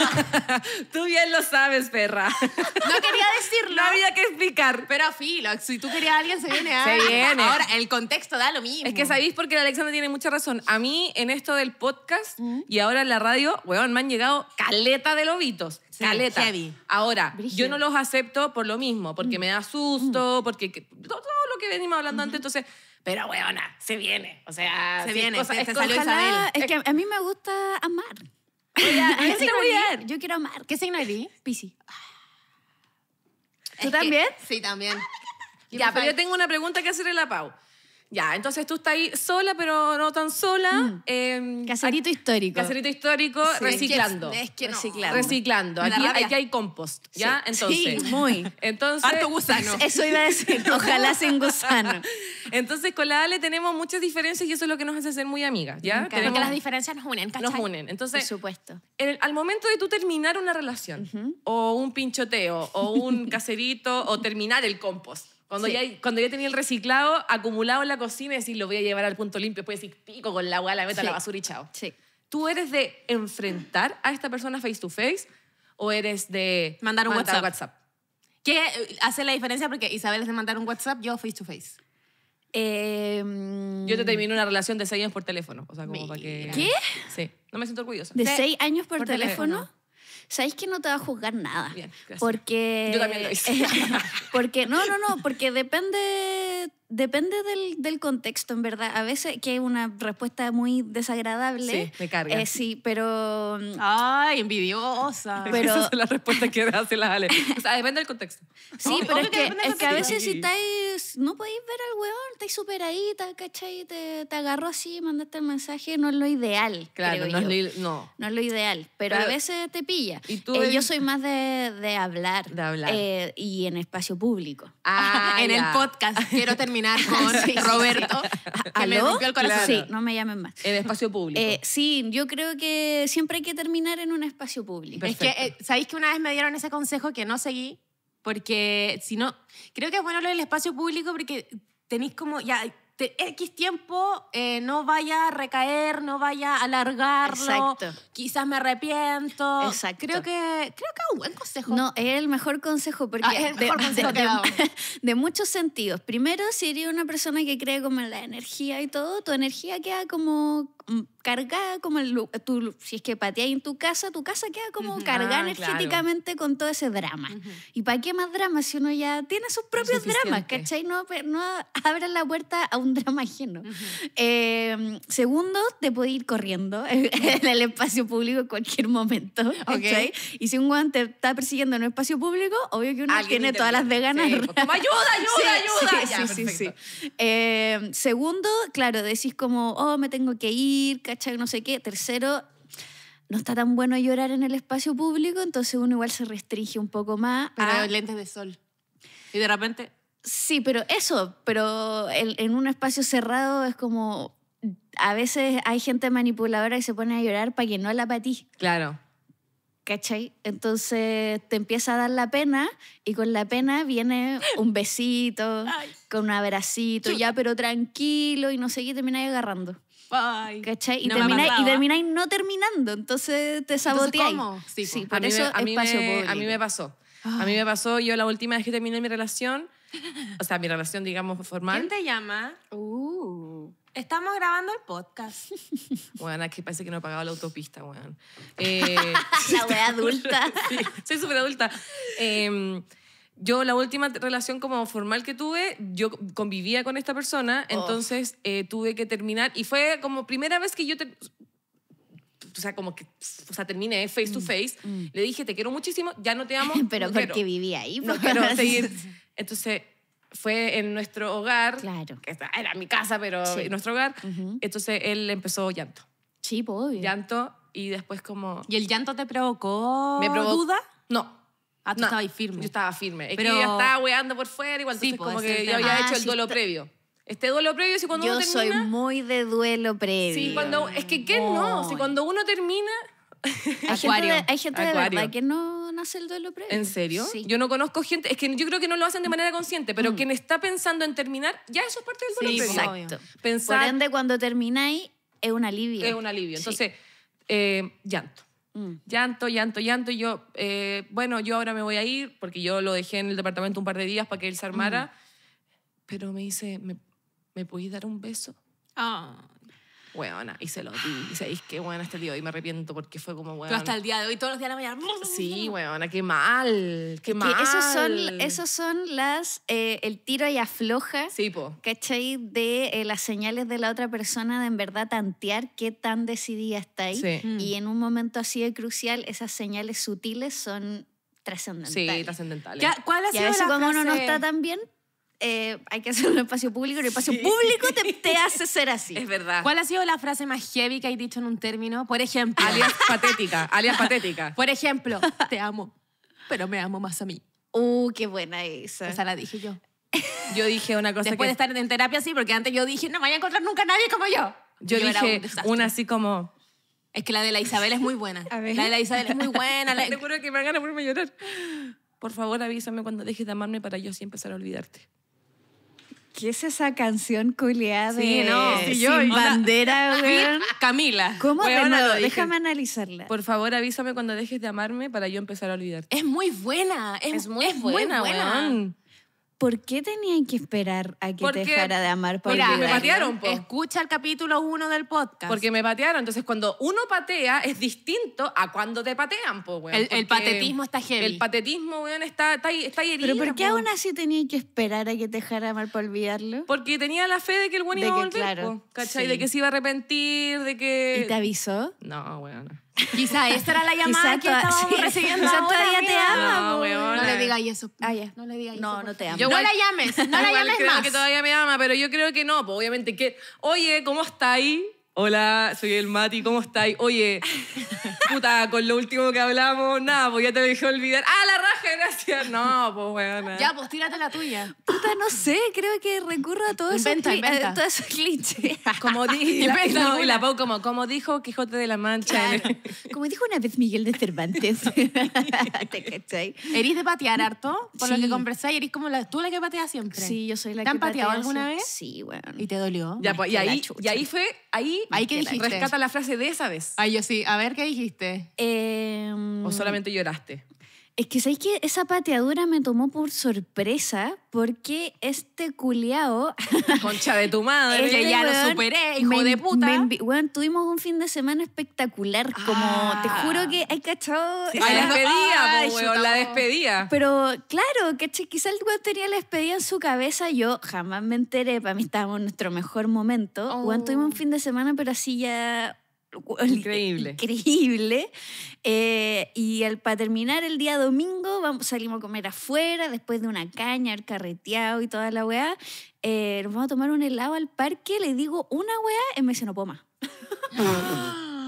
tú bien lo sabes, perra. No quería decirlo. No había que explicar. Pero filo, si tú querías a alguien, se viene alguien. Se viene. Ahora, el contexto da lo mismo. Es que sabéis porque Alexandra tiene mucha razón. A mí, en esto del podcast mm. y ahora en la radio, weón, me han llegado caleta de lobitos. caleta. Ahora, yo no los acepto por lo mismo, porque mm. me da susto, mm. porque todo, lo que venimos hablando antes, entonces pero, weona, se viene. O sea, se viene. se, salió Isabel. Es que a mí me gusta amar. ¿Qué Yo quiero amar. ¿Qué signo eres? Pisi. ¿Tú también? sí, también. ya, pero yo tengo una pregunta que hacerle a la Pau. Ya, entonces tú estás ahí sola, pero no tan sola. Mm. Em, caserito ah, histórico. Caserito histórico, reciclando. Reciclando. reciclando. Aquí, hay compost, ¿ya? Sí. Entonces. Sí, muy. Entonces, Harto gusano. Eso iba a decir, ojalá sin gusano. entonces, con la Ale tenemos muchas diferencias y eso es lo que nos hace ser muy amigas, ¿ya? Porque las diferencias nos unen, ¿cachai? Nos unen. Entonces, Por supuesto. al momento de tú terminar una relación, o un pinchoteo, o un caserito, o terminar el compost, cuando, ya, cuando tenía el reciclado acumulado en la cocina, y lo voy a llevar al punto limpio, pues decir, pico con la agua, la meta la basura y chao. Sí. ¿Tú eres de enfrentar a esta persona face to face o eres de mandar un WhatsApp. ¿Qué hace la diferencia? Porque Isabel es de mandar un WhatsApp, yo face to face. Em, yo te terminé una relación de seis años por teléfono. O sea, como para que, ¿Qué? Sí. No me siento orgullosa. ¿De seis años por, teléfono? sabéis que no te va a juzgar nada. porque, Yo también lo hice. porque, no, no, no, porque depende Depende del, contexto, en verdad. A veces que hay una respuesta muy desagradable. Sí, me carga. Eh, sí, pero... Mm, ¡Ay, envidiosa! Pero... Esa es la respuesta que hace la Ale. O sea, depende del contexto. Sí, pero es que, a veces si estáis... No podéis ver al weón, estáis súper ahí, ¿cachai? Te, te agarró así, mandaste el mensaje. No es lo ideal, Claro, no, Es lo, no. es lo ideal. Pero, a veces te pilla. ¿y eh, Yo soy más de, hablar. De hablar. Eh, y en espacio público. Ah, en el podcast. Quiero terminar terminar con Roberto, que me rompió el corazón. Sí, no me llamen más. El espacio público. Eh, sí, yo creo que siempre hay que terminar en un espacio público. Es que, eh, ¿sabéis que una vez me dieron ese consejo que no seguí? Porque si no, creo que es bueno lo del espacio público porque tenéis como, ya, X tiempo eh, no vaya a recaer, no vaya a alargarlo. Quizás me arrepiento. Exacto. Creo que, creo que es un buen consejo. No, es el mejor consejo porque ah, es mejor consejo de, muchos sentidos. Primero, si eres una persona que cree como en la energía y todo, tu energía queda como Mm, cargada como el, tú, si es que pateáis en tu casa, tu casa queda como cargada ah, energéticamente con todo ese drama. ¿Y para qué más drama si uno ya tiene sus propios dramas, ¿cachai? No, no abras la puerta a un drama ajeno. Em, segundo, te puede ir corriendo en el espacio público en cualquier momento, okay. Y si un guante te está persiguiendo en un espacio público, obvio que uno tiene todas las de ganas. ayuda, ayuda, ayuda! Sí, sí, sí, em, segundo, claro, decís como, oh, me tengo que ir ¿cachai? No sé qué. Tercero, no está tan bueno llorar en el espacio público, entonces uno igual se restringe un poco más. Pero a... lentes de sol. Y de repente... Sí, pero eso, pero en, un espacio cerrado es como a veces hay gente manipuladora que se pone a llorar para que no la patí Claro. ¿Cachai? Entonces te empieza a dar la pena y con la pena viene un besito, con un abracito, ya pero tranquilo y no sé qué, ahí agarrando. Y, termináis, no terminando, entonces te saboteáis. Sí, por a eso mí, me, pasó. A mí ah. me pasó, yo la última vez que terminé mi relación, o sea, mi relación, digamos, formal. ¿Quién te llama? Uh. Estamos grabando el podcast. Bueno, aquí parece que no he pagado la autopista, weón. Eh, la wea adulta. soy súper adulta. Em, yo la última relación como formal que tuve, yo convivía con esta persona, oh. entonces eh, tuve que terminar y fue como primera vez que yo te, o sea, como que, o sea, terminé face to mm, face, mm. le dije, te quiero muchísimo, ya no te amo. Pero porque vivía ahí. No pues. quiero seguir. Entonces, fue en nuestro hogar, claro. que era mi casa, pero en nuestro hogar, entonces él empezó llanto. Sí, pues, obvio. Llanto y después como... ¿Y el llanto te provocó, ¿Me provocó duda? No, Ah, tú estabas ahí firme. Yo estaba firme. Es Pero... que ya estaba weando por fuera, igual sí, pues, como que yo había ah, hecho el duelo previo. Este duelo previo, si cuando uno termina. Yo soy muy de duelo previo. Sí, cuando. Es que, ¿qué no? Si cuando uno termina. hay gente, de, hay gente de verdad que no nace el duelo previo. ¿En serio? Yo no conozco gente, es que yo creo que no lo hacen de manera consciente, pero mm. quien está pensando en terminar, ya eso es parte del duelo previo. Exacto. Pensar, Por ende, cuando termináis, es un alivio. Es un alivio. Entonces, eh, llanto. Mm. Llanto, llanto, llanto. Y yo, eh, bueno, yo ahora me voy a ir porque yo lo dejé en el departamento un par de días para que él se armara. Mm. Pero me dice, ¿me, ¿me dar un beso? Ah, Weona, y se lo di. Y que, bueno este tío día me arrepiento porque fue como, bueno hasta el día de hoy, todos los días de la mañana. Sí, weona, qué mal, qué mal. esos son, esos son las, eh, el tiro y afloja. Sí, po. ¿Cachai? De eh, las señales de la otra persona de en verdad tantear qué tan decidida está ahí. Mm. Y en un momento así de crucial, esas señales sutiles son trascendentales. Sí, trascendentales. ¿Cuál ha sido y a como uno no está tan bien, eh, hay que hacer un espacio público y el espacio público te, hace ser así. Es verdad. ¿Cuál ha sido la frase más heavy que hay dicho en un término? Por ejemplo. Alias patética, alias patética. Por ejemplo, te amo, pero me amo más a mí. Uh, qué buena esa. Esa la dije yo. Yo dije una cosa Después de estar en terapia, sí, porque antes yo dije, no me voy a encontrar nunca nadie como yo. Yo, dije una así como... Es que la de la Isabel es muy buena. La de la Isabel es muy buena. Te juro que me van a ponerme a llorar. Por favor, avísame cuando dejes de amarme para yo sí empezar a olvidarte. ¿Qué es esa canción culeada? sí, no, bandera, Camila. ¿Cómo? déjame analizarla. Por favor, avísame cuando dejes de amarme para yo empezar a olvidarte. Es muy buena, es, muy buena, muy buena. ¿Por qué tenían que esperar a que dejara de amar? Por porque me Escucha el capítulo 1 del podcast. Porque me patearon. Entonces, cuando uno patea, es distinto a cuando te patean, pues. weón. El, patetismo está heavy. El patetismo, weón, está, está, herido, ¿Pero por qué aún así tenían que esperar a que te dejara de amar para olvidarlo? Porque tenía la fe de que el weón iba a volver, ¿cachai? De que se iba a arrepentir, de que... ¿Y te avisó? No, weón, Quizá esta era la llamada que estábamos recibiendo. Quizá todavía te ama. No, le digas eso. Ah, No le digas ah, eso. No, no te ama. Yo no la llames. No la llames creo más. que todavía me ama, pero yo creo que no. Pues obviamente que, oye, ¿cómo estáis? Hola, soy el Mati, ¿cómo estáis? Oye, puta, con lo último que hablamos, nada, pues ya te dejé olvidar. ¡Ah, la raja! Gracias. No, pues bueno. Ya, pues tírate la tuya. Puta, no sé, creo que recurro a todo eso esos, A todo cliché. Como dijo la, como, como dijo Quijote de la Mancha. Como dijo una vez Miguel de Cervantes. ¿Te cachai? ¿Eres de patear harto? Por lo que conversáis, eres como la, tú la que pateas siempre. Sí, yo soy la que ¿Te han pateado alguna vez? Sí, bueno. ¿Y te dolió? Ya, pues, y, ahí, y ahí fue, ahí, rescata la frase de esa vez. Ay, yo sí. A ver, ¿qué dijiste? Em, o solamente lloraste. Es que sabéis que esa pateadura me tomó por sorpresa porque este culiao. Concha de tu madre, este ya lo superé, hijo de puta. tuvimos un fin de semana espectacular. Como, te ah. juro que hay cachado. Eh, la despedía, la despedía. Pero claro, caché, quizá el weón tenía la despedida en su cabeza. Yo jamás me enteré, para mí estábamos en nuestro mejor momento. Oh. tuvimos un oh. fin de semana, pero así ya Increíble. Increíble. Eh, y al, para terminar el día domingo, vamos, salimos a comer afuera, después de una caña, el carreteado y toda la weá. Eh, nos vamos a tomar un helado al parque, le digo una weá en puedo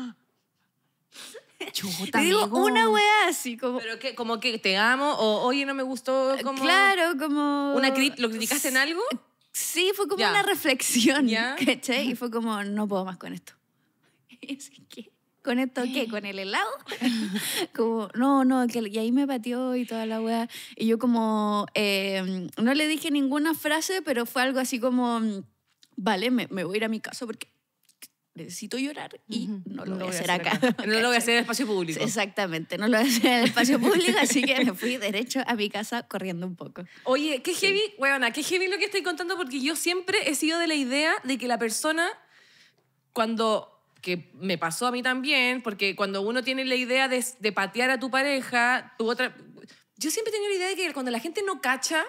Chuta, le digo una weá así como... Pero que, como que te amo o oye, no me gustó como... Claro, como... Una ¿Lo criticaste en algo? Sí, fue como una reflexión, ya Y fue como, no puedo más con esto. ¿Con esto qué? ¿Con el helado? como, no, no, y ahí me batió y toda la weá. Y yo como, em, no le dije ninguna frase, pero fue algo así como, vale, me, voy a ir a mi casa porque necesito llorar y no lo, voy, a hacer, acá. No lo voy a hacer en espacio público. Exactamente, no lo voy a hacer en espacio público, así que me fui derecho a mi casa corriendo un poco. Oye, qué heavy, sí. weona, qué heavy lo que estoy contando porque yo siempre he sido de la idea de que la persona cuando que me pasó a mí también, porque cuando uno tiene la idea de, patear a tu pareja, tu otra... Yo siempre tenía la idea de que cuando la gente no cacha,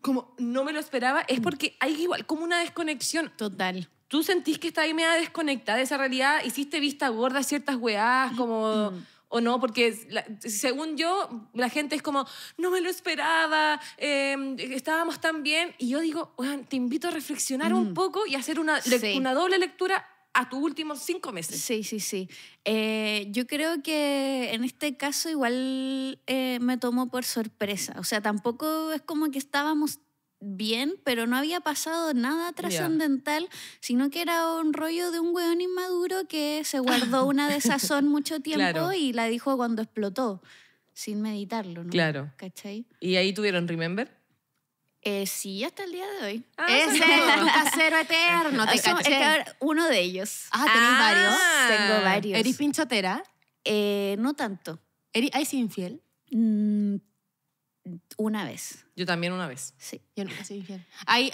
como no me lo esperaba, es porque hay igual como una desconexión. Total. Tú sentís que está ahí media desconectada de esa realidad, hiciste vista gorda a ciertas weás, como... o no, porque según yo, la gente es como, no me lo esperaba, em, estábamos tan bien. Y yo digo, te invito a reflexionar un poco y hacer una, una doble lectura a tus últimos cinco meses. Sí, sí, sí. Eh, yo creo que en este caso igual eh, me tomó por sorpresa. O sea, tampoco es como que estábamos bien, pero no había pasado nada trascendental, sino que era un rollo de un weón inmaduro que se guardó una desazón mucho tiempo y la dijo cuando explotó, sin meditarlo, ¿no? Claro. ¿Cachai? ¿Y ahí tuvieron Remember? Eh, sí, hasta el día de hoy. Ese ah, es el casero eterno, te caché. Es que, uno de ellos. Ah, ¿tenéis ah. varios? Tengo varios. ¿Eres pinchotera? Eh, no tanto. ¿Eres, ¿Eres infiel? Mm, una vez. Yo también una vez. Sí. Yo nunca soy infiel. Ahí,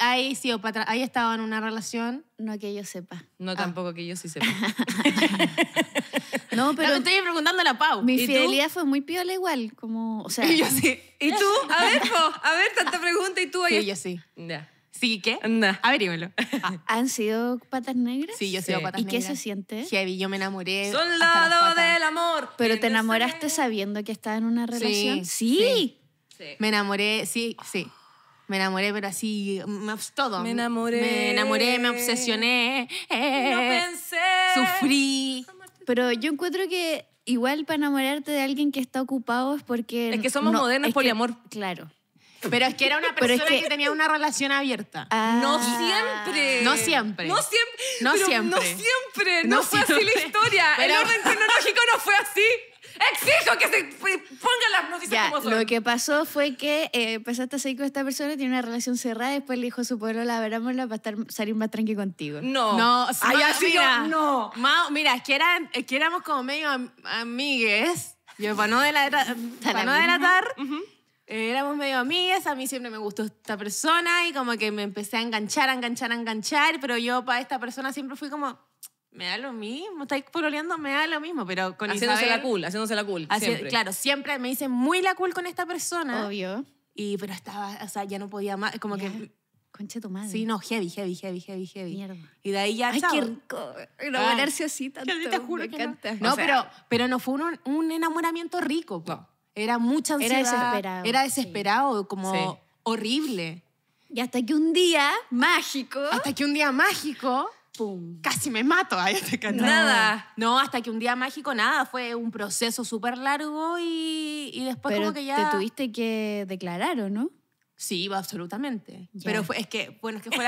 para ahí en una relación. No que yo sepa. No, ah. tampoco que yo sí sepa. no, pero. me estoy preguntando a la Pau. Mi fidelidad fue muy piola igual, como. O sea. Y yo sí. ¿Y tú? A ver, a ver, tanta pregunta y tú Sí, yo sí. Ya. ¿Sí qué? A ver, dímelo. ¿Han sido patas negras? Sí, yo he sí. patas negras. ¿Y qué se siente? Heavy, yo me enamoré. Soldado del amor. Pero te enamoraste sabiendo que estaba en una relación. sí. sí. Me enamoré, sí, sí. Me enamoré, pero así, me, todo. Me enamoré. Me enamoré, me obsesioné. Eh, no pensé. Sufrí. Pero yo encuentro que igual para enamorarte de alguien que está ocupado es porque... Es que somos por modernos poliamor. Claro. Pero es que era una persona que, tenía una relación abierta. Ah. no siempre. No siempre. No siempre. No siempre. No, siempre. fue así la historia. El orden tecnológico no fue así. Exijo que se pongan las noticias como son. Lo que pasó fue que eh, empezaste a con esta persona, tiene una relación cerrada, después le dijo a su pueblo la verámosla para salir más tranqui contigo. No. No, Ay, mira, no. mira, es que, éramos como medio amigues. Yo, para no, delatar, éramos medio amigas. A mí siempre me gustó esta persona y como que me empecé a enganchar, a enganchar, a enganchar. Pero yo para esta persona siempre fui como me da lo mismo, estáis pololeando, me da lo mismo, pero con Haciéndose la cool, haciéndose la cool, Claro, siempre me hice muy la cool con esta persona. Obvio. Y, pero estaba, o sea, ya no podía más, como que... conche tu madre. Sí, no, heavy, heavy, heavy, heavy, heavy. Mierda. Y de ahí ya, Ay, qué rico. valerse ah. así tanto. Te juro me que encanta. No, pero, pero no fue un, un enamoramiento rico. Era mucha ansiedad. Era desesperado. Era desesperado, como horrible. Y hasta que un día mágico. Hasta que un día mágico Casi me mato a este canal. Nada. No, hasta que un día mágico, nada. Fue un proceso súper largo y, después como que ya... te tuviste que declarar, ¿o no? Sí, absolutamente. Pero fue, es que, bueno, es que fue,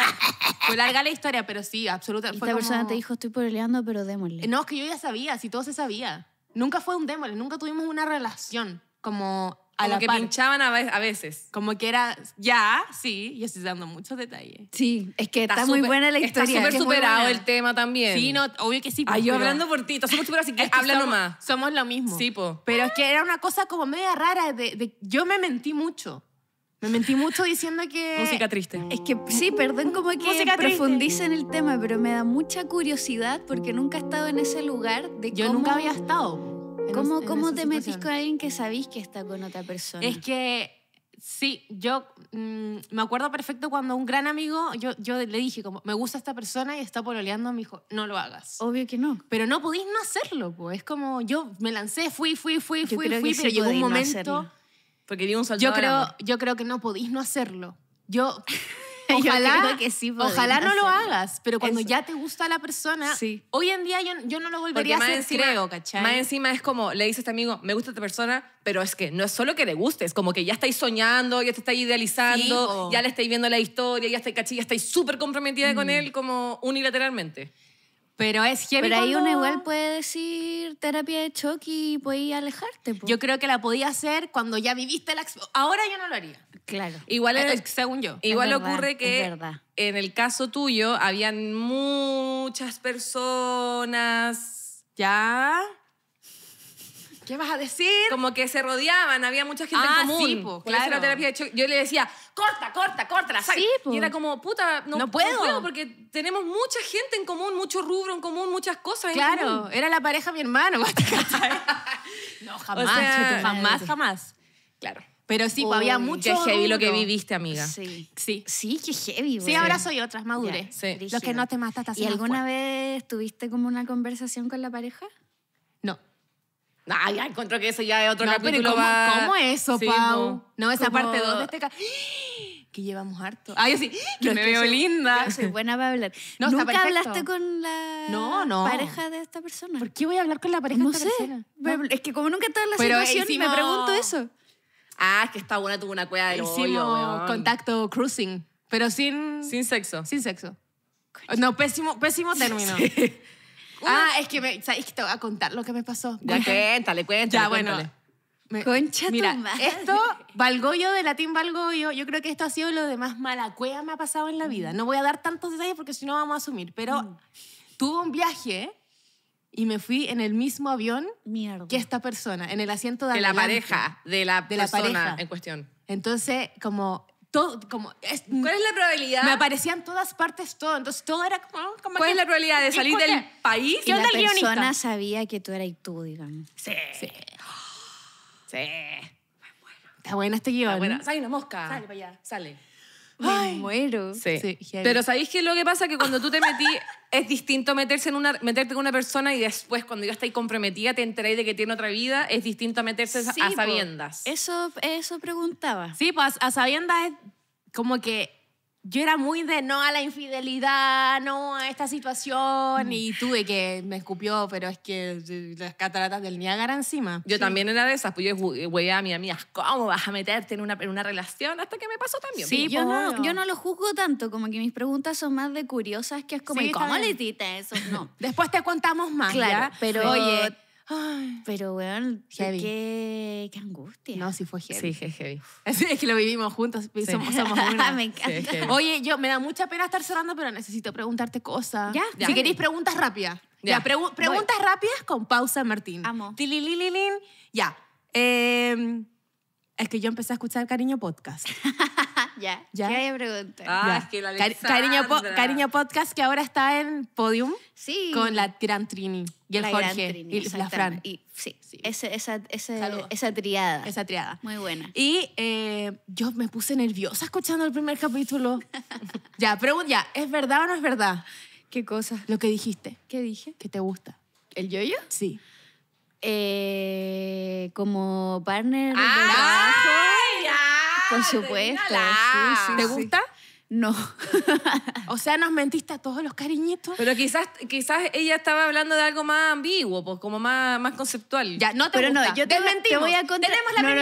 larga la historia, pero sí, absolutamente. Esta persona te dijo, estoy peleando, pero démosle. No, es que yo ya sabía, si todo se sabía. Nunca fue un démosle, nunca tuvimos una relación como a lo que pinchaban a veces. Como que era, ya, sí, y estoy dando muchos detalles. Sí, es que está, muy buena la historia. Está súper superado el tema también. Sí, no, obvio que sí. Ay, pues, yo hablando por ti, somos súper así que habla nomás. Somos lo mismo. Sí, Pero es que era una cosa como media rara de, yo me mentí mucho. Me mentí mucho diciendo que... Música triste. Es que sí, perdón como que profundice en el tema, pero me da mucha curiosidad porque nunca he estado en ese lugar de Yo nunca había estado. ¿Cómo, te metís con alguien que sabís que está con otra persona? Es que Sí, yo mm, me acuerdo perfecto cuando un gran amigo, yo, yo le dije como, me gusta esta persona y está pololeando, me dijo, no lo hagas. Obvio que no. Pero no podís no hacerlo, pues. Es como, yo me lancé, fui, fui, fui, fui, fui, pero llegó un momento... porque di un yo creo, yo creo que no podís no hacerlo. Yo ojalá, ojalá no lo hagas, pero cuando ya te gusta la persona, hoy en día yo, no lo volvería a hacer, creo, ¿cachai? Más encima es como, le dices a este amigo, me gusta esta persona, pero es que no es solo que le guste, es como que ya estáis soñando, ya te estáis idealizando, ya le estáis viendo la historia, ya estáis, Ya estáis súper comprometida con mm. él como unilateralmente. Pero es Pero ahí uno igual puede decir terapia de choque y puede alejarte. Yo creo que la podía hacer cuando ya viviste la Ahora yo no lo haría. Claro. Igual, ah, según yo. Igual ocurre que en el caso tuyo habían muchas personas ya ¿Qué vas a decir? Como que se rodeaban, había mucha gente en ah, común. Sí, pues, po, claro. terapia yo le decía, corta, corta, corta, la pues. Y era como, puta, no, puedo. no, porque tenemos mucha gente en común, mucho rubro en común, muchas cosas. Claro, era la pareja mi hermano. no, jamás, jamás, jamás. Claro. Pero sí, pues, había mucho. Qué heavy lo que viviste, amiga. Sí. Sí, sí qué heavy, Sí, ahora soy otra, madure. Yeah, sí. Los que no te mataste ¿Y alguna vez tuviste como una conversación con la pareja? Ah, ya encontró que eso ya es otro capítulo. ¿cómo, ¿cómo, eso, Pau? No, esa parte 2 de este capítulo. Que llevamos harto. Ay, sí, que me veo linda. Yo buena buena para hablar. ¿Nunca hablaste con la pareja de esta persona? ¿Por qué voy a hablar con la pareja de esta persona? No sé. Es que como nunca he en la Pero situación, me pregunto eso. Ah, es que esta buena tuvo una cueva de Hicimos contacto cruising, pero sin... Sin sexo. Sin sexo. No, pésimo, pésimo término. Ah, es que me, sabes que te voy a contar lo que me pasó. cuéntale, cuéntale. Ya, bueno. Concha mira, tu madre. esto, Valgoyo de latín Valgoyo, yo creo que esto ha sido lo de más mala cueva me ha pasado en la vida. Mm. No voy a dar tantos detalles porque si no vamos a asumir, pero mm. tuve un viaje y me fui en el mismo avión que esta persona, en el asiento de, la pareja, de la persona la pareja. en cuestión. Entonces, como todo, como, ¿Cuál es la probabilidad? Me aparecían todas partes todo, entonces todo era como... Oh, ¿Cuál es la probabilidad de salir del país? ¿Qué onda la persona sabía que tú eras tú, digamos. Sí. Sí. sí. Está bueno este guión. Está bueno. Sale una mosca. Sale para allá. Sale. Me muero. Sí. Pero ¿sabéis qué es lo que pasa? Que cuando tú te metí, es distinto meterse en una, meterte con una persona y después, cuando ya estáis comprometida, te enteráis de que tiene otra vida, es distinto a meterse a sabiendas. eso, eso preguntaba. Sí, pues a sabiendas es como que yo era muy de no a la infidelidad, no a esta situación mm. y tuve que me escupió, pero es que eh, las cataratas del Niágara encima. Yo también era de esas, pues yo güey a mi amiga, ¿cómo vas a meterte en una, en una relación? Hasta que me pasó también. Sí, yo, no, yo, no, lo juzgo tanto, como que mis preguntas son más de curiosas, que es como, sí, ¿y ¿cómo eso? No. Después te contamos más, claro, pero... Oye, pero, weón, Qué, angustia. No, sí fue heavy. Sí, heavy. es que lo vivimos juntos, somos, una. Oye, yo me da mucha pena estar cerrando, pero necesito preguntarte cosas. Ya, Si queréis preguntas rápidas. Ya, preguntas rápidas con pausa, Martín. Amo. Tililililin. Ya. Em, es que yo empecé a escuchar Cariño Podcast. ya, ya. ¿Qué pregunta? Ah, es que la Cariño, Cariño, Podcast que ahora está en Podium. Sí. Con la Gran Trini y el Jorge y la Fran. sí, sí. esa, esa, triada. Esa triada. Muy buena. Y eh, yo me puse nerviosa escuchando el primer capítulo. ya, pregunta, ya, ¿es verdad o no es verdad? ¿Qué cosa? Lo que dijiste. ¿Qué dije? Que te gusta. ¿El yoyo? -yo? Sí. Eh, como partner ah, por supuesto. ¿Te gusta? No. o sea, nos mentiste a todos los cariñitos. Pero quizás, quizás ella estaba hablando de algo más ambiguo, pues, como más, conceptual. Ya, no te Pero te, voy a no, no,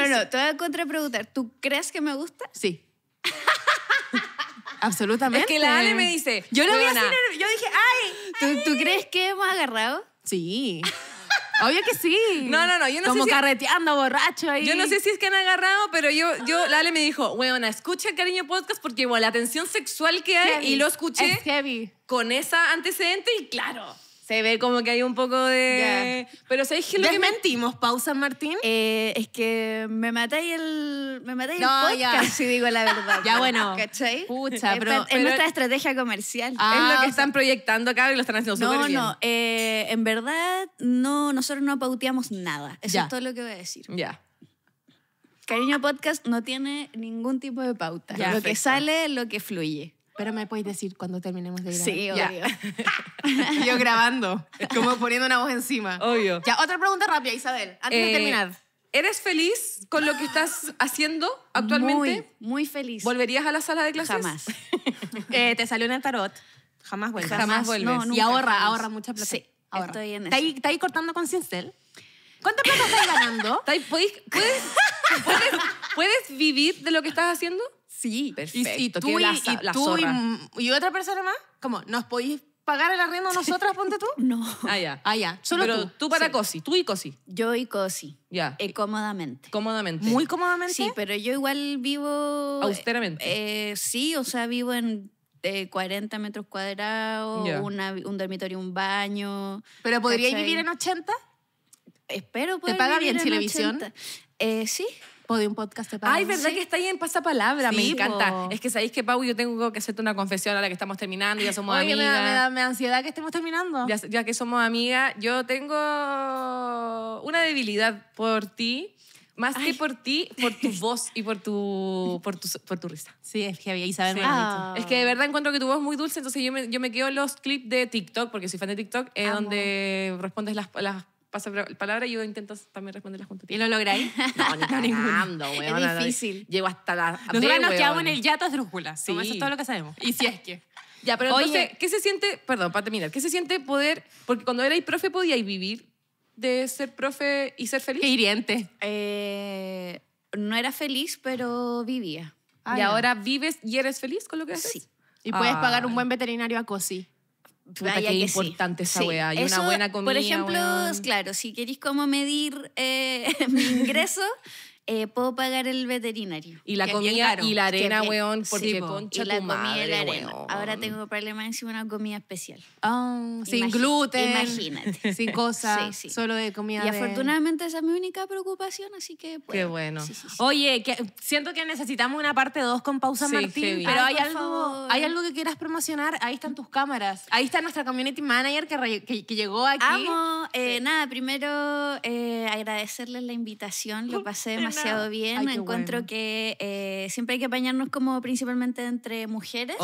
no, te voy a contrapreguntar. ¿Tú crees que me gusta? Sí. Absolutamente. Es que la Ale me dice. Yo lo yo dije, ¡ay! ay. ¿Tú crees que hemos agarrado? Sí. Obvio que sí. No, no, no. Yo Como carreteando, borracho ahí. Yo no sé si es que han agarrado, pero yo, yo Lale me dijo, weona, escucha Cariño Podcast porque, bueno, la tensión sexual que hay y lo escuché. heavy. Con esa antecedente y claro se ve como que hay un poco de... Pero ¿sabéis que lo que mentimos, pausa, Martín? Eh, es que me matáis el, me el podcast, si digo la verdad. ya bueno. ¿Cachai? Pucha, pero, es, nuestra estrategia comercial. Ah, es lo que están proyectando acá y lo están haciendo no, bien. No, no, eh, en verdad no, nosotros no pauteamos nada. Eso es todo lo que voy a decir. Ya. Cariño Podcast no tiene ningún tipo de pauta. lo que sale, lo que fluye. Pero me podéis decir cuando terminemos de grabar. Sí, obvio. Yo grabando, como poniendo una voz encima. Obvio. Ya, otra pregunta rápida, Isabel, antes de eh, terminar. ¿Eres feliz con lo que estás haciendo actualmente? Muy, muy feliz. ¿Volverías a la sala de clases? Jamás. Eh, ¿Te salió en el tarot? Jamás vuelves. Jamás, vuelves. y ahorra, ahorra mucha plata. Sí, ahorra. estoy ¿Está ahí, cortando con cincel? ¿Cuánta plata estás ganando? ¿Puedes, puedes, puedes vivir de lo que estás haciendo? Sí. Perfecto. Y, tú, y, la, otra persona más, como, ¿nos podéis pagar el arriendo nosotras, ponte tú? No. Ah, ya. Ah, pero tú. para Cosi, tú y Cosi. Yo y Cosi. Ya. Eh, cómodamente. Cómodamente. Muy cómodamente. Sí, pero yo igual vivo... Austeramente. Eh, sí, o sea, vivo en 40 eh, metros cuadrados, un dormitorio, un baño. ¿Pero podríais vivir en 80? Espero poder ¿Te paga bien en sí de un Podcast de Ay, ¿verdad que está ahí en Pasapalabra? palabra me encanta. Es que sabéis que, Pau, yo tengo que hacerte una confesión ahora que estamos terminando, ya somos amigas. Me da, me, da, me da ansiedad que estemos terminando. Ya, que somos amigas, yo tengo una debilidad por ti. Más que por ti, por tu voz y por tu, por tu, por tu risa. Sí, es que había Isabel sí. Ah. Ah. Es que de verdad encuentro que tu voz es muy dulce, entonces yo me, yo me quedo los clips de TikTok, porque soy fan de Tiktok, eh, donde respondes las, las la palabra y yo intento también responderlas junto a ¿Y lo lográis? No, ni cagando, weón. Es difícil. Llego hasta la Nosotros nos quedamos en el yato de Drújula. Sí. Como eso es todo lo que sabemos. Y si es que... Ya, pero entonces, ¿qué se siente, perdón, para terminar, qué se siente poder, porque cuando erais profe podíais vivir de ser profe y ser feliz? Qué hiriente. Eh, no era feliz, pero vivía. Ah, y ahora vives y eres feliz con lo que haces. Sí. Y puedes pagar un ah. buen veterinario a Cosi. Puta, Vaya qué importante esa weá. Y una buena comida. Por ejemplo, claro, si queréis cómo medir eh, mi ingreso, eh, puedo pagar el veterinario. Y la comida y la arena, weón, porque sí, la comida madre, la arena. Ahora tengo problema encima una comida especial. Oh, sin gluten. Imagínate. Sin cosas, sí, sí. solo de comida. Y afortunadamente esa es mi única preocupación, así que... Bueno, Qué bueno. Oye, siento que necesitamos una parte 2 con Pausa Martín, pero hay, algo, hay algo que quieras promocionar, ahí están tus cámaras. Ahí está nuestra community manager que, que, llegó aquí. Amo. Eh, nada, primero eh, agradecerles la invitación, lo pasé demasiado bien. me Encuentro que eh, siempre hay que apañarnos como principalmente entre mujeres.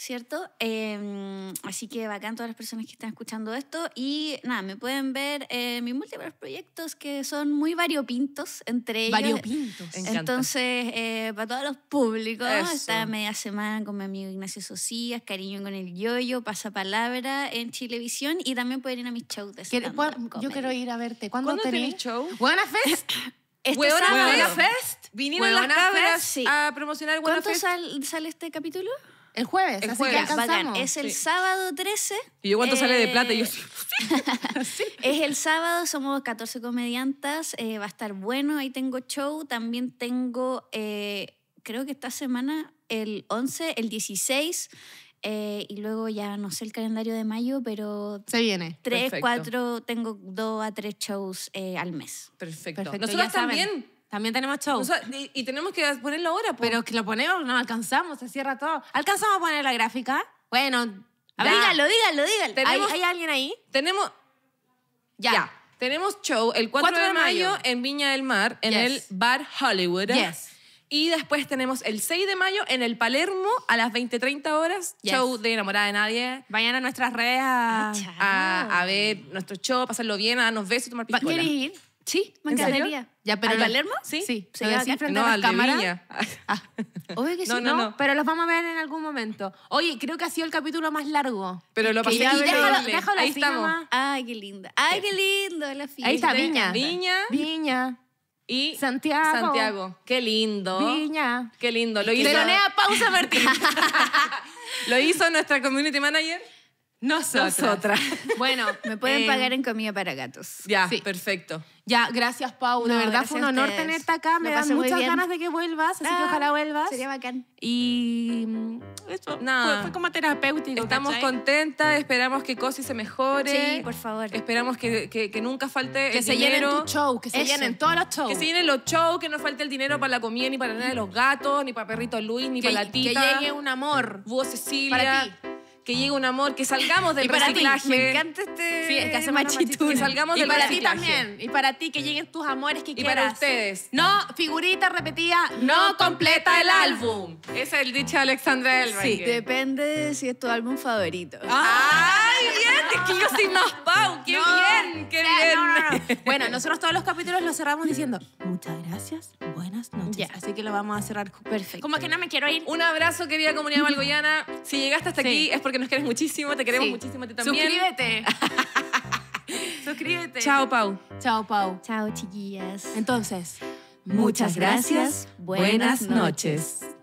¿Cierto? Em, así que bacán todas las personas que están escuchando esto. Y nada, me pueden ver eh, mis múltiples proyectos que son muy variopintos entre variopintos. Entonces, eh, para todos los públicos, esta media semana con mi amigo Ignacio Sosías Cariño con el Yoyo, palabra en Chilevisión y también pueden ir a mis shows Yo quiero ir a verte. ¿Cuándo, ¿Cuándo tenés? show? Buena Este Fest. Vinieron a promocionar Huevona ¿Cuánto sale este capítulo? El jueves, así que Es el sábado 13. ¿Y yo cuánto sale de eh, plata? Y yo, Es el sábado, somos 14 comediantas, eh, va a estar bueno, ahí tengo show, también tengo, eh, creo que esta semana, el 11, el 16, eh, y luego ya no sé el calendario de mayo, pero... Se viene. Tres, cuatro, tengo dos a tres shows eh, al mes. Perfecto. Perfecto. Nosotros también. También tenemos shows. y, tenemos que ponerlo ahora. Pero que lo ponemos, no alcanzamos, se cierra todo. ¿Alcanzamos a poner la gráfica? Bueno, a ver, dígalo, dígalo, dígalo. ¿Hay, ¿Hay, alguien ahí? Tenemos... Ya. Tenemos show el 4, de, mayo, en Viña del Mar, en el Bar Hollywood. Sí. Y después tenemos el 6 de mayo en el Palermo a las 20.30 horas, show de Enamorada de Nadie. Vayan a nuestras redes ah, a, a, ver nuestro show, pasarlo bien, a darnos besos y tomar piscola. ¿Quieres ir? Sí, me encantaría. ¿Ya, pero ¿Al Palermo? Sí. sí. Se frente no, a Viña. Ah. Obvio que sí, no, Pero los vamos a ver en algún momento. Oye, creo que ha sido el capítulo más largo. Pero lo pasé y déjalo, Ahí así estamos. Ay, qué linda. Ay, qué lindo la Ahí está, Viña. Viña. Viña y Santiago. Santiago. Qué lindo. Viña. Qué lindo. Lo lea a Pausa Martín. Lo hizo nuestra community manager. Nosotras. Nosotras. Bueno, me pueden eh, pagar en comida para gatos. Ya, perfecto. Ya, gracias, Paula. de verdad fue un honor tenerte acá. Me dan muchas ganas de que vuelvas, así que ah, ojalá vuelvas. Sería bacán. Y eso Fue, como terapéutico. Estamos contentas, esperamos que Cosi se mejore. Sí, por favor. Esperamos que, que, nunca falte que se Llenen tu show, que se llenen todos los shows. Que se llenen los shows, que no falte el dinero para la comida, ni para nada de los gatos, ni para perrito Luis, ni para la tita. Que llegue un amor. Vos, Cecilia. Para ti que llegue un amor, que salgamos del y para Ti, me encanta este. Sí, que hace machito. Que salgamos y para ti también. Y para ti, que lleguen tus amores que quieras. Y para ustedes. No, figurita repetida, no, completa el álbum. Es el dicho de Alexandra Elba. Sí, depende de si es tu álbum favorito. Ah, ¡Ay, bien! Es que yo soy más Pau. ¡Qué bien! ¡Qué bien! bueno, nosotros todos los capítulos los cerramos diciendo muchas gracias, buenas noches. Así que lo vamos a cerrar perfecto. Como que no me quiero ir. Un abrazo, querida comunidad malgoyana. Si llegaste hasta aquí es porque nos querés muchísimo, te queremos muchísimo a ti también. Suscríbete. Suscríbete. Chao, Pau. Chao, Pau. Chao, chiquillas. Entonces, muchas gracias. Buenas noches.